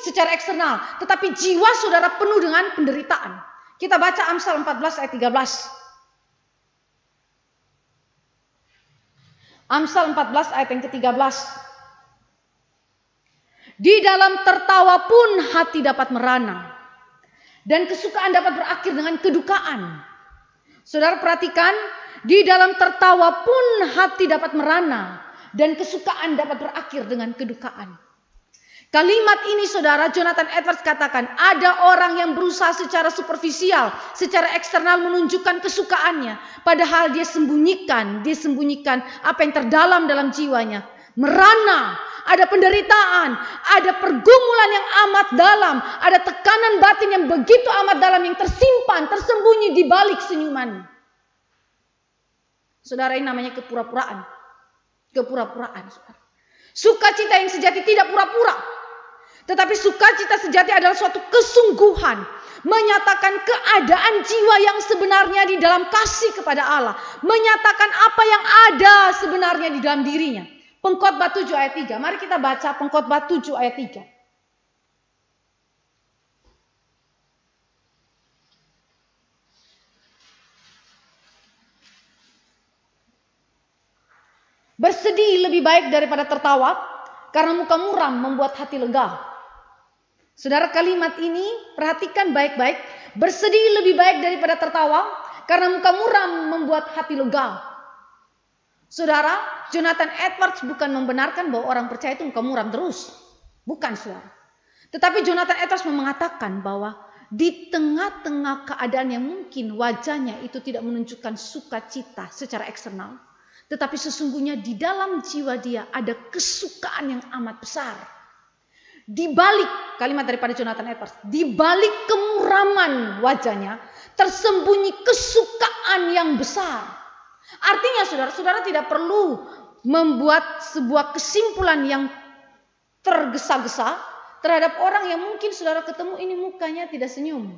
secara eksternal, tetapi jiwa saudara penuh dengan penderitaan. Kita baca Amsal 14 ayat 13. Amsal 14 ayat yang ke-13. Di dalam tertawa pun hati dapat merana. Dan kesukaan dapat berakhir dengan kedukaan. Saudara perhatikan, di dalam tertawa pun hati dapat merana. Dan kesukaan dapat berakhir dengan kedukaan. Kalimat ini saudara Jonathan Edwards katakan ada orang yang berusaha secara superficial, secara eksternal menunjukkan kesukaannya. Padahal dia sembunyikan, dia sembunyikan apa yang terdalam dalam jiwanya. Merana, ada penderitaan, ada pergumulan yang amat dalam, ada tekanan batin yang begitu amat dalam yang tersimpan, tersembunyi di balik senyuman. Saudara ini namanya kepura-puraan. Kepura-puraan, saudara. Sukacita yang sejati tidak pura-pura. Tetapi sukacita sejati adalah suatu kesungguhan, menyatakan keadaan jiwa yang sebenarnya di dalam kasih kepada Allah, menyatakan apa yang ada sebenarnya di dalam dirinya. Pengkhotbah 7 ayat 3. Mari kita baca Pengkhotbah 7 ayat 3. Bersedih lebih baik daripada tertawa, karena muka muram membuat hati lega. Saudara kalimat ini perhatikan baik-baik. Bersedih lebih baik daripada tertawa karena muka muram membuat hati lega. Saudara, Jonathan Edwards bukan membenarkan bahwa orang percaya itu muka muram terus. Bukan suara. Tetapi Jonathan Edwards mengatakan bahwa di tengah-tengah keadaan yang mungkin wajahnya itu tidak menunjukkan sukacita secara eksternal. Tetapi sesungguhnya di dalam jiwa dia ada kesukaan yang amat besar di balik kalimat daripada Jonathan Edwards, di balik kemuraman wajahnya tersembunyi kesukaan yang besar. Artinya saudara-saudara tidak perlu membuat sebuah kesimpulan yang tergesa-gesa terhadap orang yang mungkin saudara ketemu ini mukanya tidak senyum.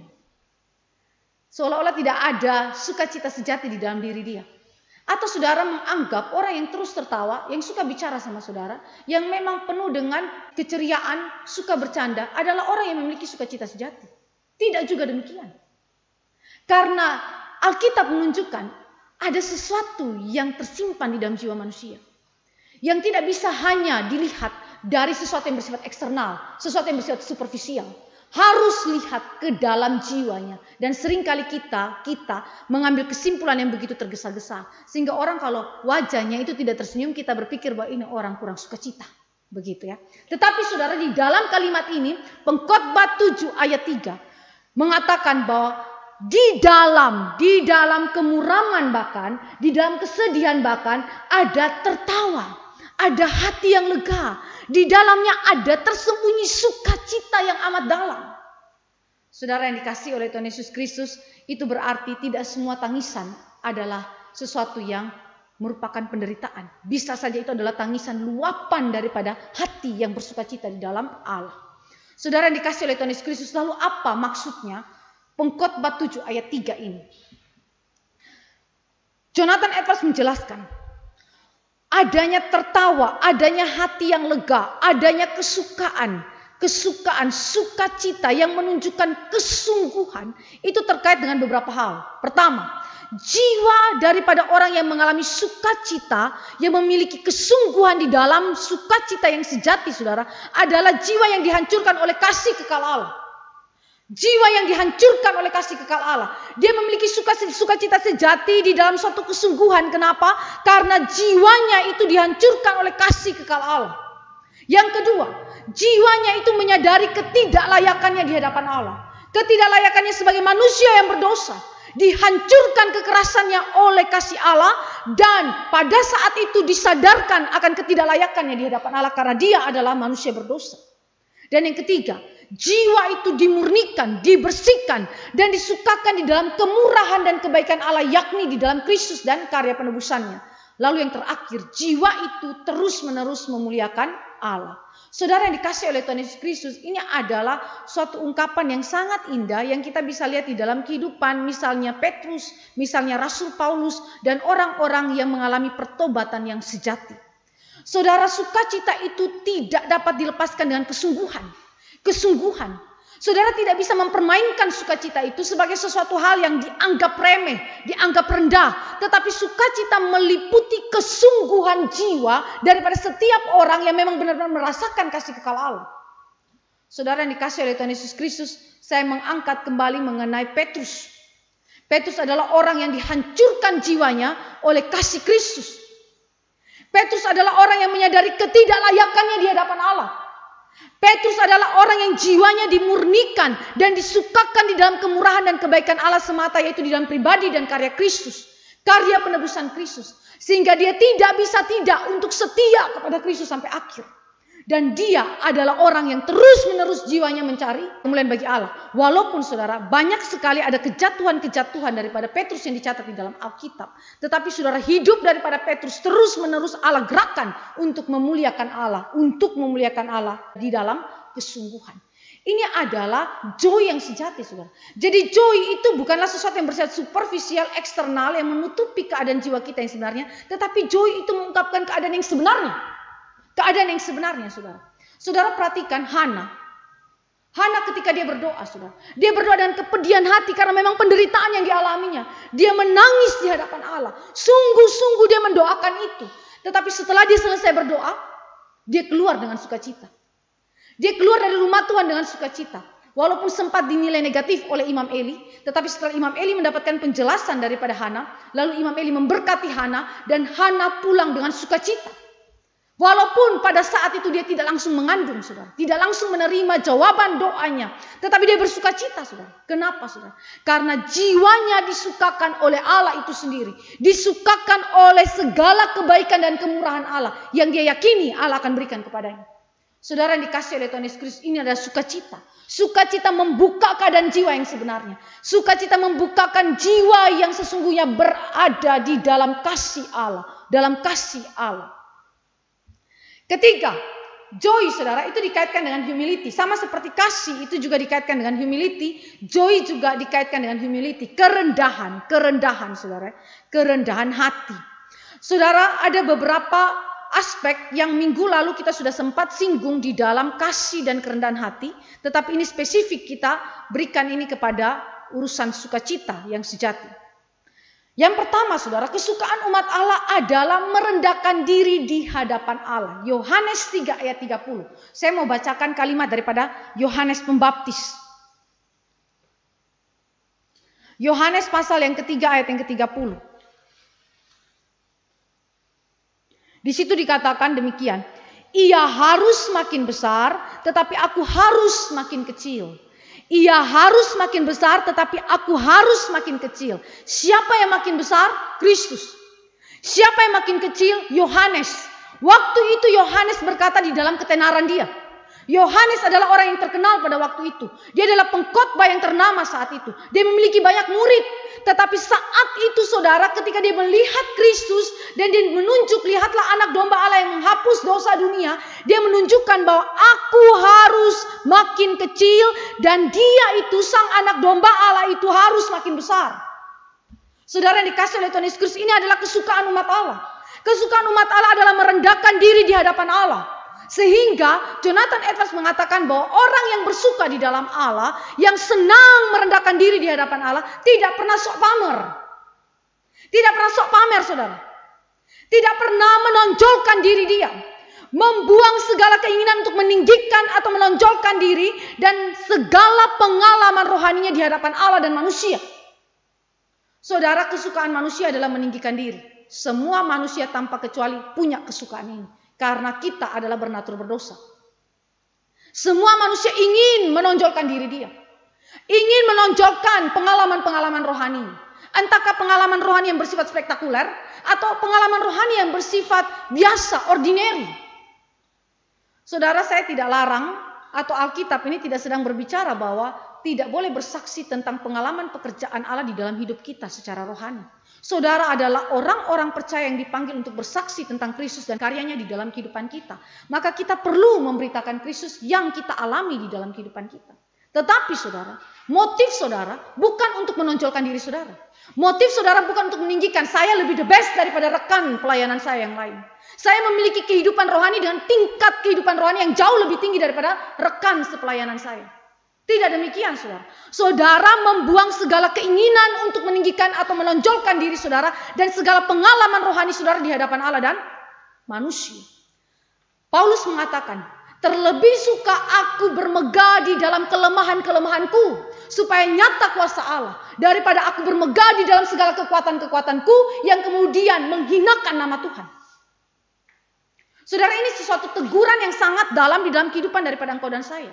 Seolah-olah tidak ada sukacita sejati di dalam diri dia. Atau saudara menganggap orang yang terus tertawa, yang suka bicara sama saudara, yang memang penuh dengan keceriaan, suka bercanda, adalah orang yang memiliki sukacita sejati. Tidak juga demikian. Karena Alkitab menunjukkan ada sesuatu yang tersimpan di dalam jiwa manusia. Yang tidak bisa hanya dilihat dari sesuatu yang bersifat eksternal, sesuatu yang bersifat superficial, harus lihat ke dalam jiwanya. Dan seringkali kita, kita mengambil kesimpulan yang begitu tergesa-gesa. Sehingga orang kalau wajahnya itu tidak tersenyum, kita berpikir bahwa ini orang kurang sukacita. Begitu ya. Tetapi saudara di dalam kalimat ini, pengkhotbah 7 ayat 3 mengatakan bahwa di dalam, di dalam kemuraman bahkan, di dalam kesedihan bahkan ada tertawa ada hati yang lega, di dalamnya ada tersembunyi sukacita yang amat dalam. Saudara yang dikasih oleh Tuhan Yesus Kristus, itu berarti tidak semua tangisan adalah sesuatu yang merupakan penderitaan. Bisa saja itu adalah tangisan luapan daripada hati yang bersukacita di dalam Allah. Saudara yang dikasih oleh Tuhan Yesus Kristus, lalu apa maksudnya pengkhotbah 7 ayat 3 ini? Jonathan Edwards menjelaskan, adanya tertawa, adanya hati yang lega, adanya kesukaan, kesukaan, sukacita yang menunjukkan kesungguhan itu terkait dengan beberapa hal. Pertama, jiwa daripada orang yang mengalami sukacita yang memiliki kesungguhan di dalam sukacita yang sejati Saudara adalah jiwa yang dihancurkan oleh kasih kekal Allah. Jiwa yang dihancurkan oleh kasih kekal Allah. Dia memiliki sukacita sejati di dalam suatu kesungguhan. Kenapa? Karena jiwanya itu dihancurkan oleh kasih kekal Allah. Yang kedua, jiwanya itu menyadari ketidaklayakannya di hadapan Allah. Ketidaklayakannya sebagai manusia yang berdosa. Dihancurkan kekerasannya oleh kasih Allah. Dan pada saat itu disadarkan akan ketidaklayakannya di hadapan Allah. Karena dia adalah manusia berdosa. Dan yang ketiga, jiwa itu dimurnikan, dibersihkan, dan disukakan di dalam kemurahan dan kebaikan Allah, yakni di dalam Kristus dan karya penebusannya. Lalu yang terakhir, jiwa itu terus-menerus memuliakan Allah. Saudara yang dikasih oleh Tuhan Yesus Kristus, ini adalah suatu ungkapan yang sangat indah yang kita bisa lihat di dalam kehidupan misalnya Petrus, misalnya Rasul Paulus, dan orang-orang yang mengalami pertobatan yang sejati. Saudara sukacita itu tidak dapat dilepaskan dengan kesungguhan kesungguhan. Saudara tidak bisa mempermainkan sukacita itu sebagai sesuatu hal yang dianggap remeh, dianggap rendah. Tetapi sukacita meliputi kesungguhan jiwa daripada setiap orang yang memang benar-benar merasakan kasih kekal Allah. Saudara yang dikasih oleh Tuhan Yesus Kristus, saya mengangkat kembali mengenai Petrus. Petrus adalah orang yang dihancurkan jiwanya oleh kasih Kristus. Petrus adalah orang yang menyadari ketidaklayakannya di hadapan Allah. Petrus adalah orang yang jiwanya dimurnikan dan disukakan di dalam kemurahan dan kebaikan Allah semata yaitu di dalam pribadi dan karya Kristus. Karya penebusan Kristus. Sehingga dia tidak bisa tidak untuk setia kepada Kristus sampai akhir. Dan dia adalah orang yang terus-menerus jiwanya mencari kemuliaan bagi Allah. Walaupun saudara banyak sekali ada kejatuhan-kejatuhan daripada Petrus yang dicatat di dalam Alkitab. Tetapi saudara hidup daripada Petrus terus-menerus Allah gerakan untuk memuliakan Allah. Untuk memuliakan Allah di dalam kesungguhan. Ini adalah joy yang sejati, saudara. Jadi joy itu bukanlah sesuatu yang bersifat superficial, eksternal, yang menutupi keadaan jiwa kita yang sebenarnya. Tetapi joy itu mengungkapkan keadaan yang sebenarnya. Keadaan yang sebenarnya, saudara. Saudara perhatikan Hana. Hana ketika dia berdoa, saudara. Dia berdoa dengan kepedihan hati karena memang penderitaan yang dialaminya. Dia menangis di hadapan Allah. Sungguh-sungguh dia mendoakan itu. Tetapi setelah dia selesai berdoa, dia keluar dengan sukacita. Dia keluar dari rumah Tuhan dengan sukacita. Walaupun sempat dinilai negatif oleh Imam Eli, tetapi setelah Imam Eli mendapatkan penjelasan daripada Hana, lalu Imam Eli memberkati Hana dan Hana pulang dengan sukacita. Walaupun pada saat itu dia tidak langsung mengandung, saudara. Tidak langsung menerima jawaban doanya. Tetapi dia bersuka cita, saudara. Kenapa, saudara? Karena jiwanya disukakan oleh Allah itu sendiri. Disukakan oleh segala kebaikan dan kemurahan Allah. Yang dia yakini Allah akan berikan kepadanya. Saudara yang dikasih oleh Tuhan Yesus Kristus ini adalah sukacita. Sukacita membuka keadaan jiwa yang sebenarnya. Sukacita membukakan jiwa yang sesungguhnya berada di dalam kasih Allah. Dalam kasih Allah. Ketiga, joy saudara itu dikaitkan dengan humility. Sama seperti kasih itu juga dikaitkan dengan humility. Joy juga dikaitkan dengan humility. Kerendahan, kerendahan saudara. Kerendahan hati. Saudara ada beberapa aspek yang minggu lalu kita sudah sempat singgung di dalam kasih dan kerendahan hati. Tetapi ini spesifik kita berikan ini kepada urusan sukacita yang sejati. Yang pertama saudara, kesukaan umat Allah adalah merendahkan diri di hadapan Allah. Yohanes 3 ayat 30. Saya mau bacakan kalimat daripada Yohanes Pembaptis. Yohanes pasal yang ketiga ayat yang ke-30. Di situ dikatakan demikian, ia harus makin besar, tetapi aku harus makin kecil. Ia harus makin besar tetapi aku harus makin kecil. Siapa yang makin besar? Kristus. Siapa yang makin kecil? Yohanes. Waktu itu Yohanes berkata di dalam ketenaran dia. Yohanes adalah orang yang terkenal pada waktu itu. Dia adalah pengkhotbah yang ternama saat itu. Dia memiliki banyak murid. Tetapi saat itu saudara ketika dia melihat Kristus dan dia menunjuk lihatlah anak domba Allah yang menghapus dosa dunia. Dia menunjukkan bahwa aku harus makin kecil dan dia itu sang anak domba Allah itu harus makin besar. Saudara yang dikasih oleh Tuhan Yesus Kristus ini adalah kesukaan umat Allah. Kesukaan umat Allah adalah merendahkan diri di hadapan Allah. Sehingga Jonathan Edwards mengatakan bahwa orang yang bersuka di dalam Allah, yang senang merendahkan diri di hadapan Allah, tidak pernah sok pamer. Tidak pernah sok pamer, saudara. Tidak pernah menonjolkan diri dia. Membuang segala keinginan untuk meninggikan atau menonjolkan diri dan segala pengalaman rohaninya di hadapan Allah dan manusia. Saudara, kesukaan manusia adalah meninggikan diri. Semua manusia tanpa kecuali punya kesukaan ini. Karena kita adalah bernatur berdosa. Semua manusia ingin menonjolkan diri dia. Ingin menonjolkan pengalaman-pengalaman rohani. Entahkah pengalaman rohani yang bersifat spektakuler atau pengalaman rohani yang bersifat biasa, ordinary. Saudara saya tidak larang atau Alkitab ini tidak sedang berbicara bahwa tidak boleh bersaksi tentang pengalaman pekerjaan Allah di dalam hidup kita secara rohani. Saudara adalah orang-orang percaya yang dipanggil untuk bersaksi tentang Kristus dan karyanya di dalam kehidupan kita. Maka kita perlu memberitakan Kristus yang kita alami di dalam kehidupan kita. Tetapi saudara, motif saudara bukan untuk menonjolkan diri saudara. Motif saudara bukan untuk meninggikan saya lebih the best daripada rekan pelayanan saya yang lain. Saya memiliki kehidupan rohani dengan tingkat kehidupan rohani yang jauh lebih tinggi daripada rekan sepelayanan saya. Tidak demikian saudara. Saudara membuang segala keinginan untuk meninggikan atau menonjolkan diri saudara dan segala pengalaman rohani saudara di hadapan Allah dan manusia. Paulus mengatakan, terlebih suka aku bermegah di dalam kelemahan-kelemahanku supaya nyata kuasa Allah daripada aku bermegah di dalam segala kekuatan-kekuatanku yang kemudian menghinakan nama Tuhan. Saudara ini sesuatu teguran yang sangat dalam di dalam kehidupan daripada engkau dan saya.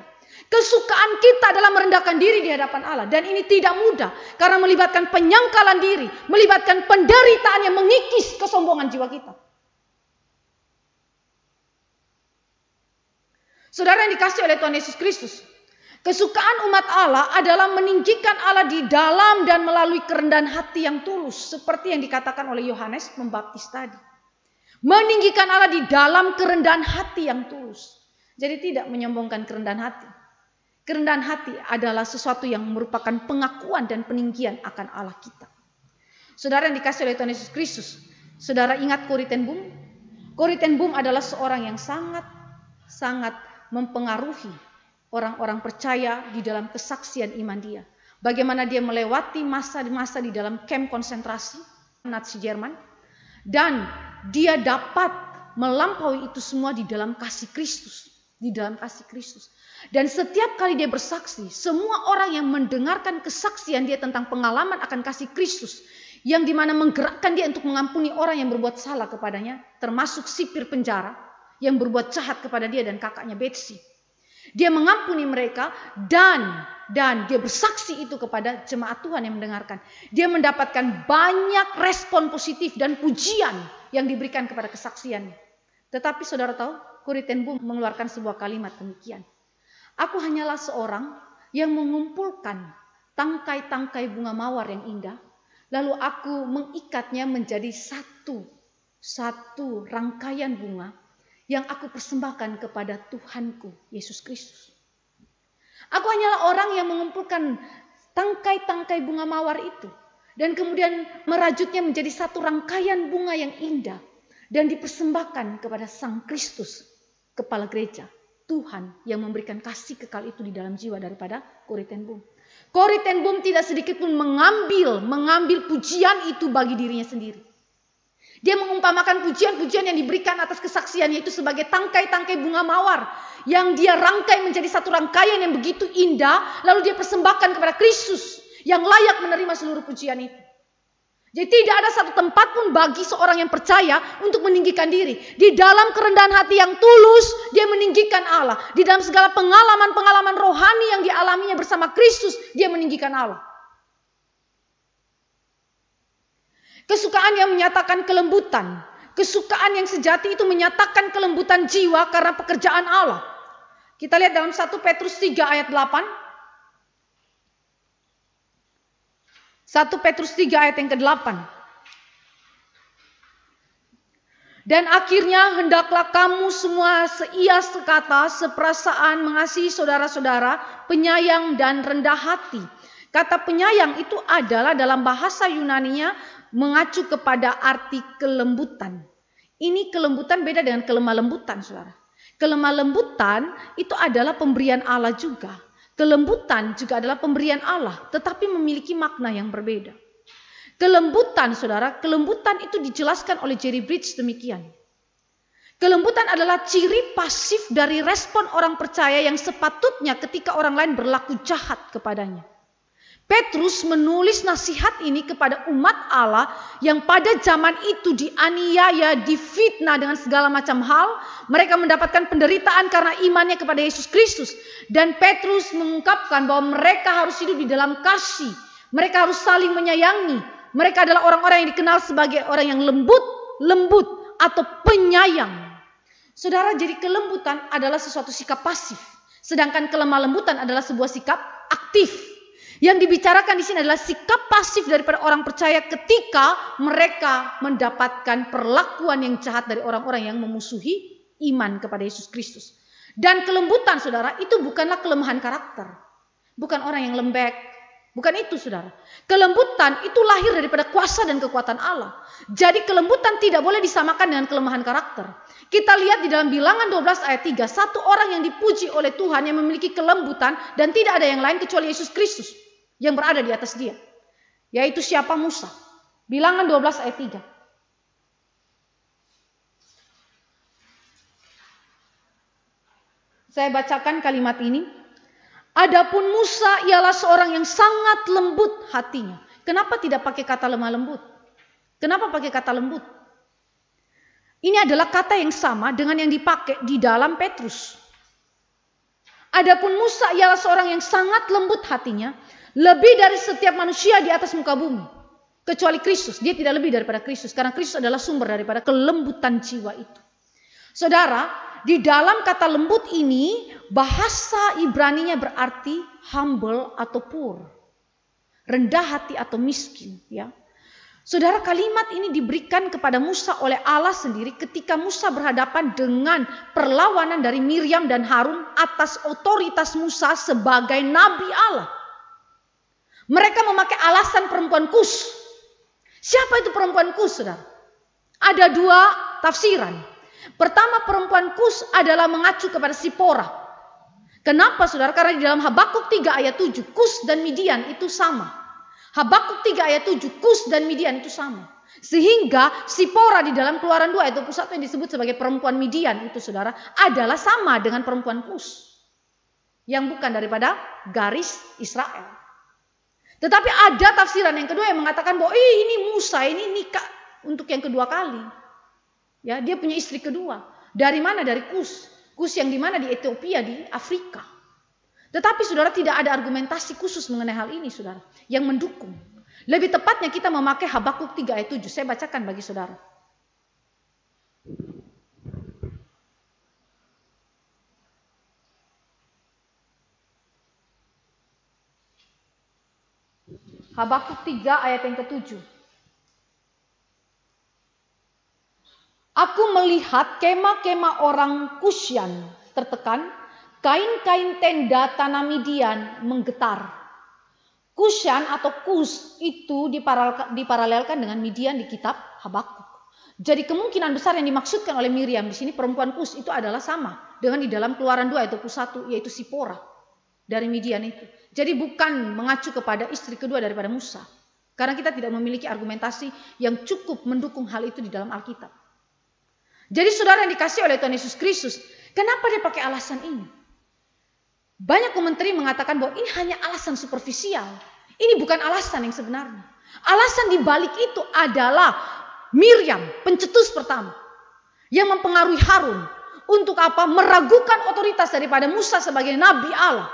Kesukaan kita adalah merendahkan diri di hadapan Allah. Dan ini tidak mudah. Karena melibatkan penyangkalan diri. Melibatkan penderitaan yang mengikis kesombongan jiwa kita. Saudara yang dikasih oleh Tuhan Yesus Kristus. Kesukaan umat Allah adalah meninggikan Allah di dalam dan melalui kerendahan hati yang tulus. Seperti yang dikatakan oleh Yohanes pembaptis tadi. Meninggikan Allah di dalam kerendahan hati yang tulus. Jadi tidak menyombongkan kerendahan hati. Kerendahan hati adalah sesuatu yang merupakan pengakuan dan peninggian akan Allah kita. Saudara yang dikasih oleh Tuhan Yesus Kristus, saudara ingat Koriten Bum? Koriten Bum adalah seorang yang sangat, sangat mempengaruhi orang-orang percaya di dalam kesaksian iman dia. Bagaimana dia melewati masa-masa di dalam kamp konsentrasi Nazi Jerman. Dan dia dapat melampaui itu semua di dalam kasih Kristus. Di dalam kasih Kristus. Dan setiap kali dia bersaksi, semua orang yang mendengarkan kesaksian dia tentang pengalaman akan kasih Kristus, yang dimana menggerakkan dia untuk mengampuni orang yang berbuat salah kepadanya, termasuk sipir penjara yang berbuat jahat kepada dia dan kakaknya Betsy. Dia mengampuni mereka dan dan dia bersaksi itu kepada jemaat Tuhan yang mendengarkan. Dia mendapatkan banyak respon positif dan pujian yang diberikan kepada kesaksiannya. Tetapi saudara tahu, Kuritenbu mengeluarkan sebuah kalimat demikian. Aku hanyalah seorang yang mengumpulkan tangkai-tangkai bunga mawar yang indah, lalu aku mengikatnya menjadi satu, satu rangkaian bunga yang aku persembahkan kepada Tuhanku Yesus Kristus. Aku hanyalah orang yang mengumpulkan tangkai-tangkai bunga mawar itu dan kemudian merajutnya menjadi satu rangkaian bunga yang indah dan dipersembahkan kepada Sang Kristus, Kepala Gereja Tuhan yang memberikan kasih kekal itu di dalam jiwa daripada Koritenbum. Koritenbum tidak sedikit pun mengambil, mengambil pujian itu bagi dirinya sendiri. Dia mengumpamakan pujian-pujian yang diberikan atas kesaksiannya itu sebagai tangkai-tangkai bunga mawar. Yang dia rangkai menjadi satu rangkaian yang begitu indah. Lalu dia persembahkan kepada Kristus yang layak menerima seluruh pujian itu. Jadi tidak ada satu tempat pun bagi seorang yang percaya untuk meninggikan diri. Di dalam kerendahan hati yang tulus, dia meninggikan Allah. Di dalam segala pengalaman-pengalaman rohani yang dialaminya bersama Kristus, dia meninggikan Allah. Kesukaan yang menyatakan kelembutan. Kesukaan yang sejati itu menyatakan kelembutan jiwa karena pekerjaan Allah. Kita lihat dalam 1 Petrus 3 ayat 8. 1 Petrus 3 ayat yang ke-8. Dan akhirnya hendaklah kamu semua seia sekata, seperasaan mengasihi saudara-saudara, penyayang dan rendah hati. Kata penyayang itu adalah dalam bahasa Yunaninya mengacu kepada arti kelembutan. Ini kelembutan beda dengan kelemah lembutan, saudara. Kelemah lembutan itu adalah pemberian Allah juga. Kelembutan juga adalah pemberian Allah, tetapi memiliki makna yang berbeda. Kelembutan, saudara, kelembutan itu dijelaskan oleh Jerry Bridge demikian. Kelembutan adalah ciri pasif dari respon orang percaya yang sepatutnya ketika orang lain berlaku jahat kepadanya. Petrus menulis nasihat ini kepada umat Allah yang pada zaman itu dianiaya, difitnah dengan segala macam hal. Mereka mendapatkan penderitaan karena imannya kepada Yesus Kristus. Dan Petrus mengungkapkan bahwa mereka harus hidup di dalam kasih. Mereka harus saling menyayangi. Mereka adalah orang-orang yang dikenal sebagai orang yang lembut, lembut atau penyayang. Saudara, jadi kelembutan adalah sesuatu sikap pasif. Sedangkan kelemah lembutan adalah sebuah sikap aktif. Yang dibicarakan di sini adalah sikap pasif daripada orang percaya ketika mereka mendapatkan perlakuan yang jahat dari orang-orang yang memusuhi iman kepada Yesus Kristus. Dan kelembutan saudara itu bukanlah kelemahan karakter. Bukan orang yang lembek, Bukan itu saudara. Kelembutan itu lahir daripada kuasa dan kekuatan Allah. Jadi kelembutan tidak boleh disamakan dengan kelemahan karakter. Kita lihat di dalam bilangan 12 ayat 3. Satu orang yang dipuji oleh Tuhan yang memiliki kelembutan dan tidak ada yang lain kecuali Yesus Kristus yang berada di atas dia. Yaitu siapa Musa. Bilangan 12 ayat 3. Saya bacakan kalimat ini. Adapun Musa ialah seorang yang sangat lembut hatinya. Kenapa tidak pakai kata lemah lembut? Kenapa pakai kata lembut? Ini adalah kata yang sama dengan yang dipakai di dalam Petrus. Adapun Musa ialah seorang yang sangat lembut hatinya, lebih dari setiap manusia di atas muka bumi. Kecuali Kristus. Dia tidak lebih daripada Kristus. Karena Kristus adalah sumber daripada kelembutan jiwa itu. Saudara, di dalam kata lembut ini bahasa Ibraninya berarti humble atau poor. Rendah hati atau miskin. ya. Saudara kalimat ini diberikan kepada Musa oleh Allah sendiri ketika Musa berhadapan dengan perlawanan dari Miriam dan Harun atas otoritas Musa sebagai nabi Allah. Mereka memakai alasan perempuan kus. Siapa itu perempuan kus, saudara? Ada dua tafsiran. Pertama, perempuan kus adalah mengacu kepada Sipora. Kenapa, saudara? Karena di dalam Habakuk 3 ayat 7, kus dan Midian itu sama. Habakuk 3 ayat 7, kus dan Midian itu sama. Sehingga Sipora di dalam keluaran 2 ayat 21 yang disebut sebagai perempuan Midian itu saudara adalah sama dengan perempuan Kus. Yang bukan daripada garis Israel. Tetapi ada tafsiran yang kedua yang mengatakan bahwa eh, ini Musa ini nikah untuk yang kedua kali. Ya, dia punya istri kedua. Dari mana? Dari Kus. Kus yang di mana? Di Ethiopia, di Afrika. Tetapi saudara tidak ada argumentasi khusus mengenai hal ini saudara. Yang mendukung. Lebih tepatnya kita memakai Habakuk 3 ayat 7. Saya bacakan bagi saudara. Habakuk 3 ayat yang ketujuh. Aku melihat kema-kema orang Kusyan tertekan, kain-kain tenda tanah Midian menggetar. Kusyan atau Kus itu diparalelkan dengan Midian di kitab Habakuk. Jadi kemungkinan besar yang dimaksudkan oleh Miriam di sini perempuan Kus itu adalah sama dengan di dalam Keluaran 2 ayat 21 yaitu Sipora dari Midian itu. Jadi bukan mengacu kepada istri kedua daripada Musa. Karena kita tidak memiliki argumentasi yang cukup mendukung hal itu di dalam Alkitab. Jadi saudara yang dikasih oleh Tuhan Yesus Kristus, kenapa dia pakai alasan ini? Banyak komentari mengatakan bahwa ini hanya alasan superficial. Ini bukan alasan yang sebenarnya. Alasan di balik itu adalah Miriam, pencetus pertama. Yang mempengaruhi Harun. Untuk apa? Meragukan otoritas daripada Musa sebagai nabi Allah.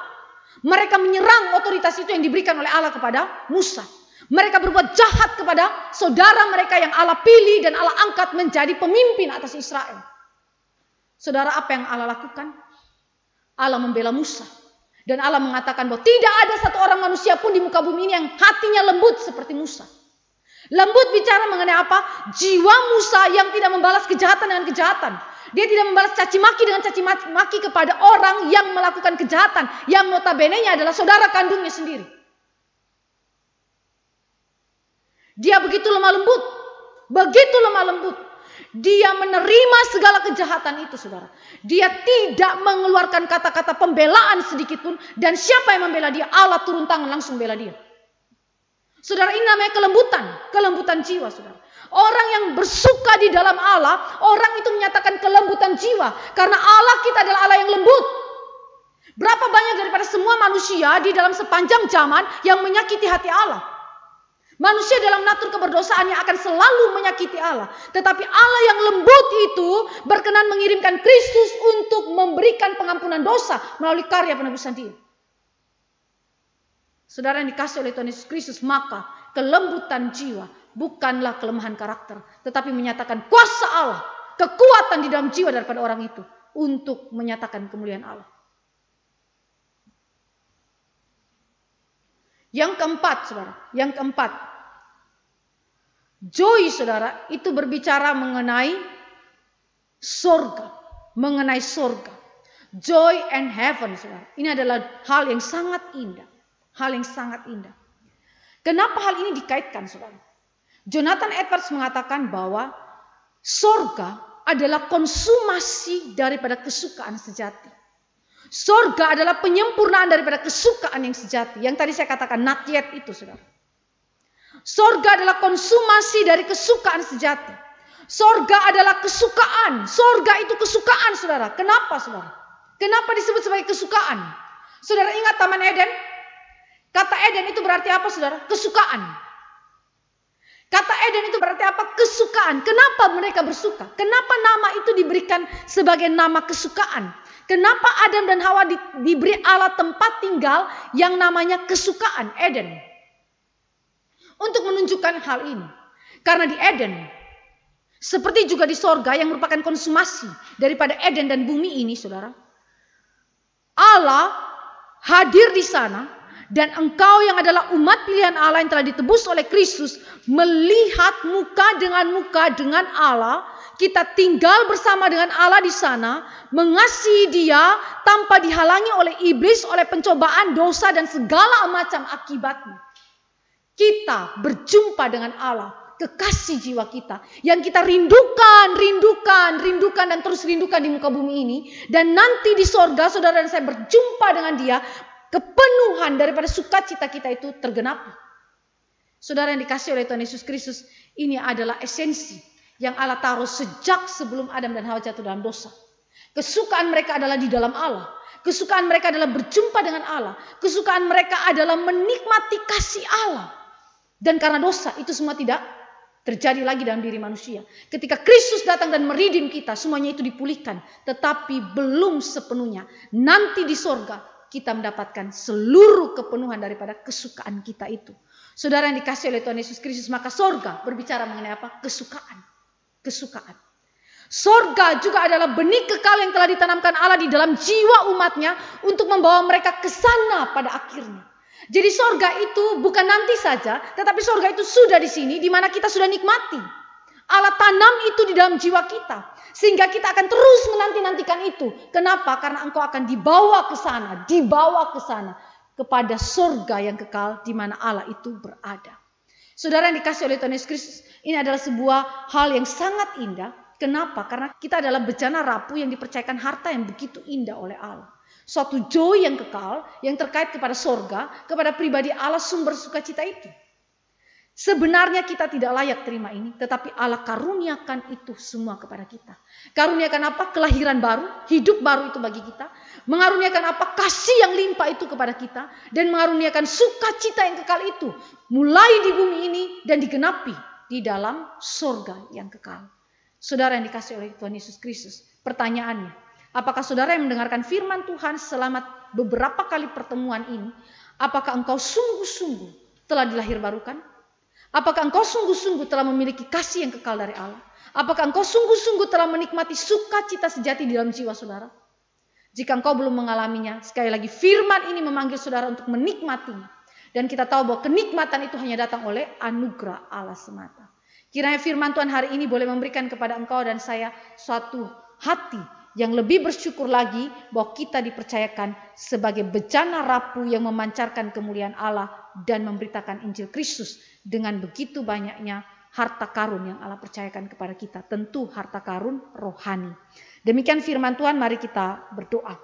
Mereka menyerang otoritas itu yang diberikan oleh Allah kepada Musa. Mereka berbuat jahat kepada saudara mereka yang Allah pilih dan Allah angkat menjadi pemimpin atas Israel. Saudara, apa yang Allah lakukan? Allah membela Musa. Dan Allah mengatakan bahwa tidak ada satu orang manusia pun di muka bumi ini yang hatinya lembut seperti Musa. Lembut bicara mengenai apa? Jiwa Musa yang tidak membalas kejahatan dengan kejahatan. Dia tidak membalas caci maki dengan caci maki kepada orang yang melakukan kejahatan. Yang notabene-nya adalah saudara kandungnya sendiri. Dia begitu lemah lembut. Begitu lemah lembut. Dia menerima segala kejahatan itu saudara. Dia tidak mengeluarkan kata-kata pembelaan sedikit pun. Dan siapa yang membela dia? Allah turun tangan langsung bela dia. Saudara ini namanya kelembutan. Kelembutan jiwa saudara. Orang yang bersuka di dalam Allah, orang itu menyatakan kelembutan jiwa. Karena Allah kita adalah Allah yang lembut. Berapa banyak daripada semua manusia di dalam sepanjang zaman yang menyakiti hati Allah. Manusia dalam natur keberdosaannya akan selalu menyakiti Allah. Tetapi Allah yang lembut itu berkenan mengirimkan Kristus untuk memberikan pengampunan dosa melalui karya penebusan dia. Saudara yang dikasih oleh Tuhan Yesus Kristus, maka kelembutan jiwa bukanlah kelemahan karakter, tetapi menyatakan kuasa Allah, kekuatan di dalam jiwa daripada orang itu untuk menyatakan kemuliaan Allah. Yang keempat, saudara, yang keempat, joy, saudara, itu berbicara mengenai surga, mengenai surga. Joy and heaven, saudara. Ini adalah hal yang sangat indah, hal yang sangat indah. Kenapa hal ini dikaitkan, saudara? Jonathan Edwards mengatakan bahwa sorga adalah konsumasi daripada kesukaan sejati. Sorga adalah penyempurnaan daripada kesukaan yang sejati. Yang tadi saya katakan not yet itu saudara. Sorga adalah konsumasi dari kesukaan sejati. Sorga adalah kesukaan. Sorga itu kesukaan saudara. Kenapa saudara? Kenapa disebut sebagai kesukaan? Saudara ingat Taman Eden? Kata Eden itu berarti apa saudara? Kesukaan. Kata Eden itu berarti apa? Kesukaan. Kenapa mereka bersuka? Kenapa nama itu diberikan sebagai nama kesukaan? Kenapa Adam dan Hawa di, diberi alat tempat tinggal yang namanya kesukaan Eden? Untuk menunjukkan hal ini. Karena di Eden, seperti juga di sorga yang merupakan konsumasi daripada Eden dan bumi ini saudara. Allah hadir di sana dan engkau yang adalah umat pilihan Allah yang telah ditebus oleh Kristus, melihat muka dengan muka dengan Allah, kita tinggal bersama dengan Allah di sana, mengasihi Dia tanpa dihalangi oleh iblis, oleh pencobaan, dosa, dan segala macam akibatnya. Kita berjumpa dengan Allah, kekasih jiwa kita yang kita rindukan, rindukan, rindukan dan terus rindukan di muka bumi ini dan nanti di sorga saudara dan saya berjumpa dengan dia kepenuhan daripada sukacita kita itu tergenapi. Saudara yang dikasih oleh Tuhan Yesus Kristus, ini adalah esensi yang Allah taruh sejak sebelum Adam dan Hawa jatuh dalam dosa. Kesukaan mereka adalah di dalam Allah. Kesukaan mereka adalah berjumpa dengan Allah. Kesukaan mereka adalah menikmati kasih Allah. Dan karena dosa itu semua tidak terjadi lagi dalam diri manusia. Ketika Kristus datang dan meridim kita, semuanya itu dipulihkan. Tetapi belum sepenuhnya. Nanti di sorga kita mendapatkan seluruh kepenuhan daripada kesukaan kita itu. Saudara yang dikasih oleh Tuhan Yesus Kristus, maka sorga berbicara mengenai apa? Kesukaan. Kesukaan. Sorga juga adalah benih kekal yang telah ditanamkan Allah di dalam jiwa umatnya untuk membawa mereka ke sana pada akhirnya. Jadi sorga itu bukan nanti saja, tetapi sorga itu sudah di sini, di mana kita sudah nikmati. Allah tanam itu di dalam jiwa kita. Sehingga kita akan terus menanti-nantikan itu. Kenapa? Karena engkau akan dibawa ke sana, dibawa ke sana. Kepada surga yang kekal di mana Allah itu berada. Saudara yang dikasih oleh Tuhan Yesus Kristus, ini adalah sebuah hal yang sangat indah. Kenapa? Karena kita adalah bejana rapuh yang dipercayakan harta yang begitu indah oleh Allah. Suatu joy yang kekal, yang terkait kepada sorga, kepada pribadi Allah sumber sukacita itu. Sebenarnya kita tidak layak terima ini, tetapi Allah karuniakan itu semua kepada kita. Karuniakan apa? Kelahiran baru, hidup baru itu bagi kita. Mengaruniakan apa? Kasih yang limpah itu kepada kita. Dan mengaruniakan sukacita yang kekal itu. Mulai di bumi ini dan digenapi di dalam sorga yang kekal. Saudara yang dikasih oleh Tuhan Yesus Kristus. Pertanyaannya, apakah saudara yang mendengarkan firman Tuhan selama beberapa kali pertemuan ini, apakah engkau sungguh-sungguh telah dilahir barukan? Apakah engkau sungguh-sungguh telah memiliki kasih yang kekal dari Allah? Apakah engkau sungguh-sungguh telah menikmati sukacita sejati di dalam jiwa saudara? Jika engkau belum mengalaminya, sekali lagi firman ini memanggil saudara untuk menikmatinya. Dan kita tahu bahwa kenikmatan itu hanya datang oleh anugerah Allah semata. Kiranya firman Tuhan hari ini boleh memberikan kepada engkau dan saya suatu hati yang lebih bersyukur lagi bahwa kita dipercayakan sebagai bejana rapuh yang memancarkan kemuliaan Allah dan memberitakan Injil Kristus dengan begitu banyaknya harta karun yang Allah percayakan kepada kita. Tentu harta karun rohani. Demikian firman Tuhan, mari kita berdoa.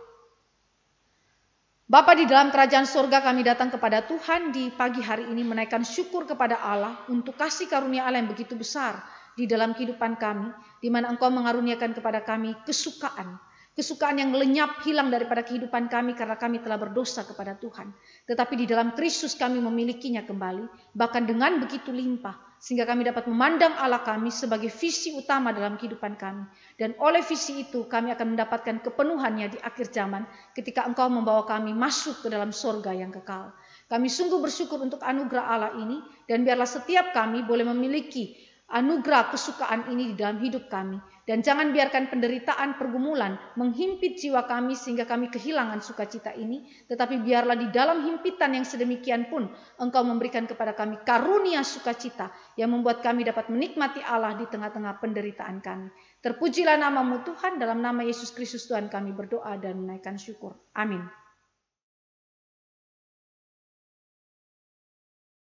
Bapak di dalam kerajaan surga kami datang kepada Tuhan di pagi hari ini menaikkan syukur kepada Allah untuk kasih karunia Allah yang begitu besar di dalam kehidupan kami, di mana Engkau mengaruniakan kepada kami kesukaan, Kesukaan yang lenyap hilang daripada kehidupan kami karena kami telah berdosa kepada Tuhan. Tetapi di dalam Kristus kami memilikinya kembali, bahkan dengan begitu limpah, sehingga kami dapat memandang Allah kami sebagai visi utama dalam kehidupan kami. Dan oleh visi itu kami akan mendapatkan kepenuhannya di akhir zaman ketika engkau membawa kami masuk ke dalam sorga yang kekal. Kami sungguh bersyukur untuk anugerah Allah ini dan biarlah setiap kami boleh memiliki anugerah kesukaan ini di dalam hidup kami dan jangan biarkan penderitaan pergumulan menghimpit jiwa kami sehingga kami kehilangan sukacita ini. Tetapi biarlah di dalam himpitan yang sedemikian pun engkau memberikan kepada kami karunia sukacita yang membuat kami dapat menikmati Allah di tengah-tengah penderitaan kami. Terpujilah namamu Tuhan dalam nama Yesus Kristus Tuhan kami berdoa dan menaikkan syukur. Amin.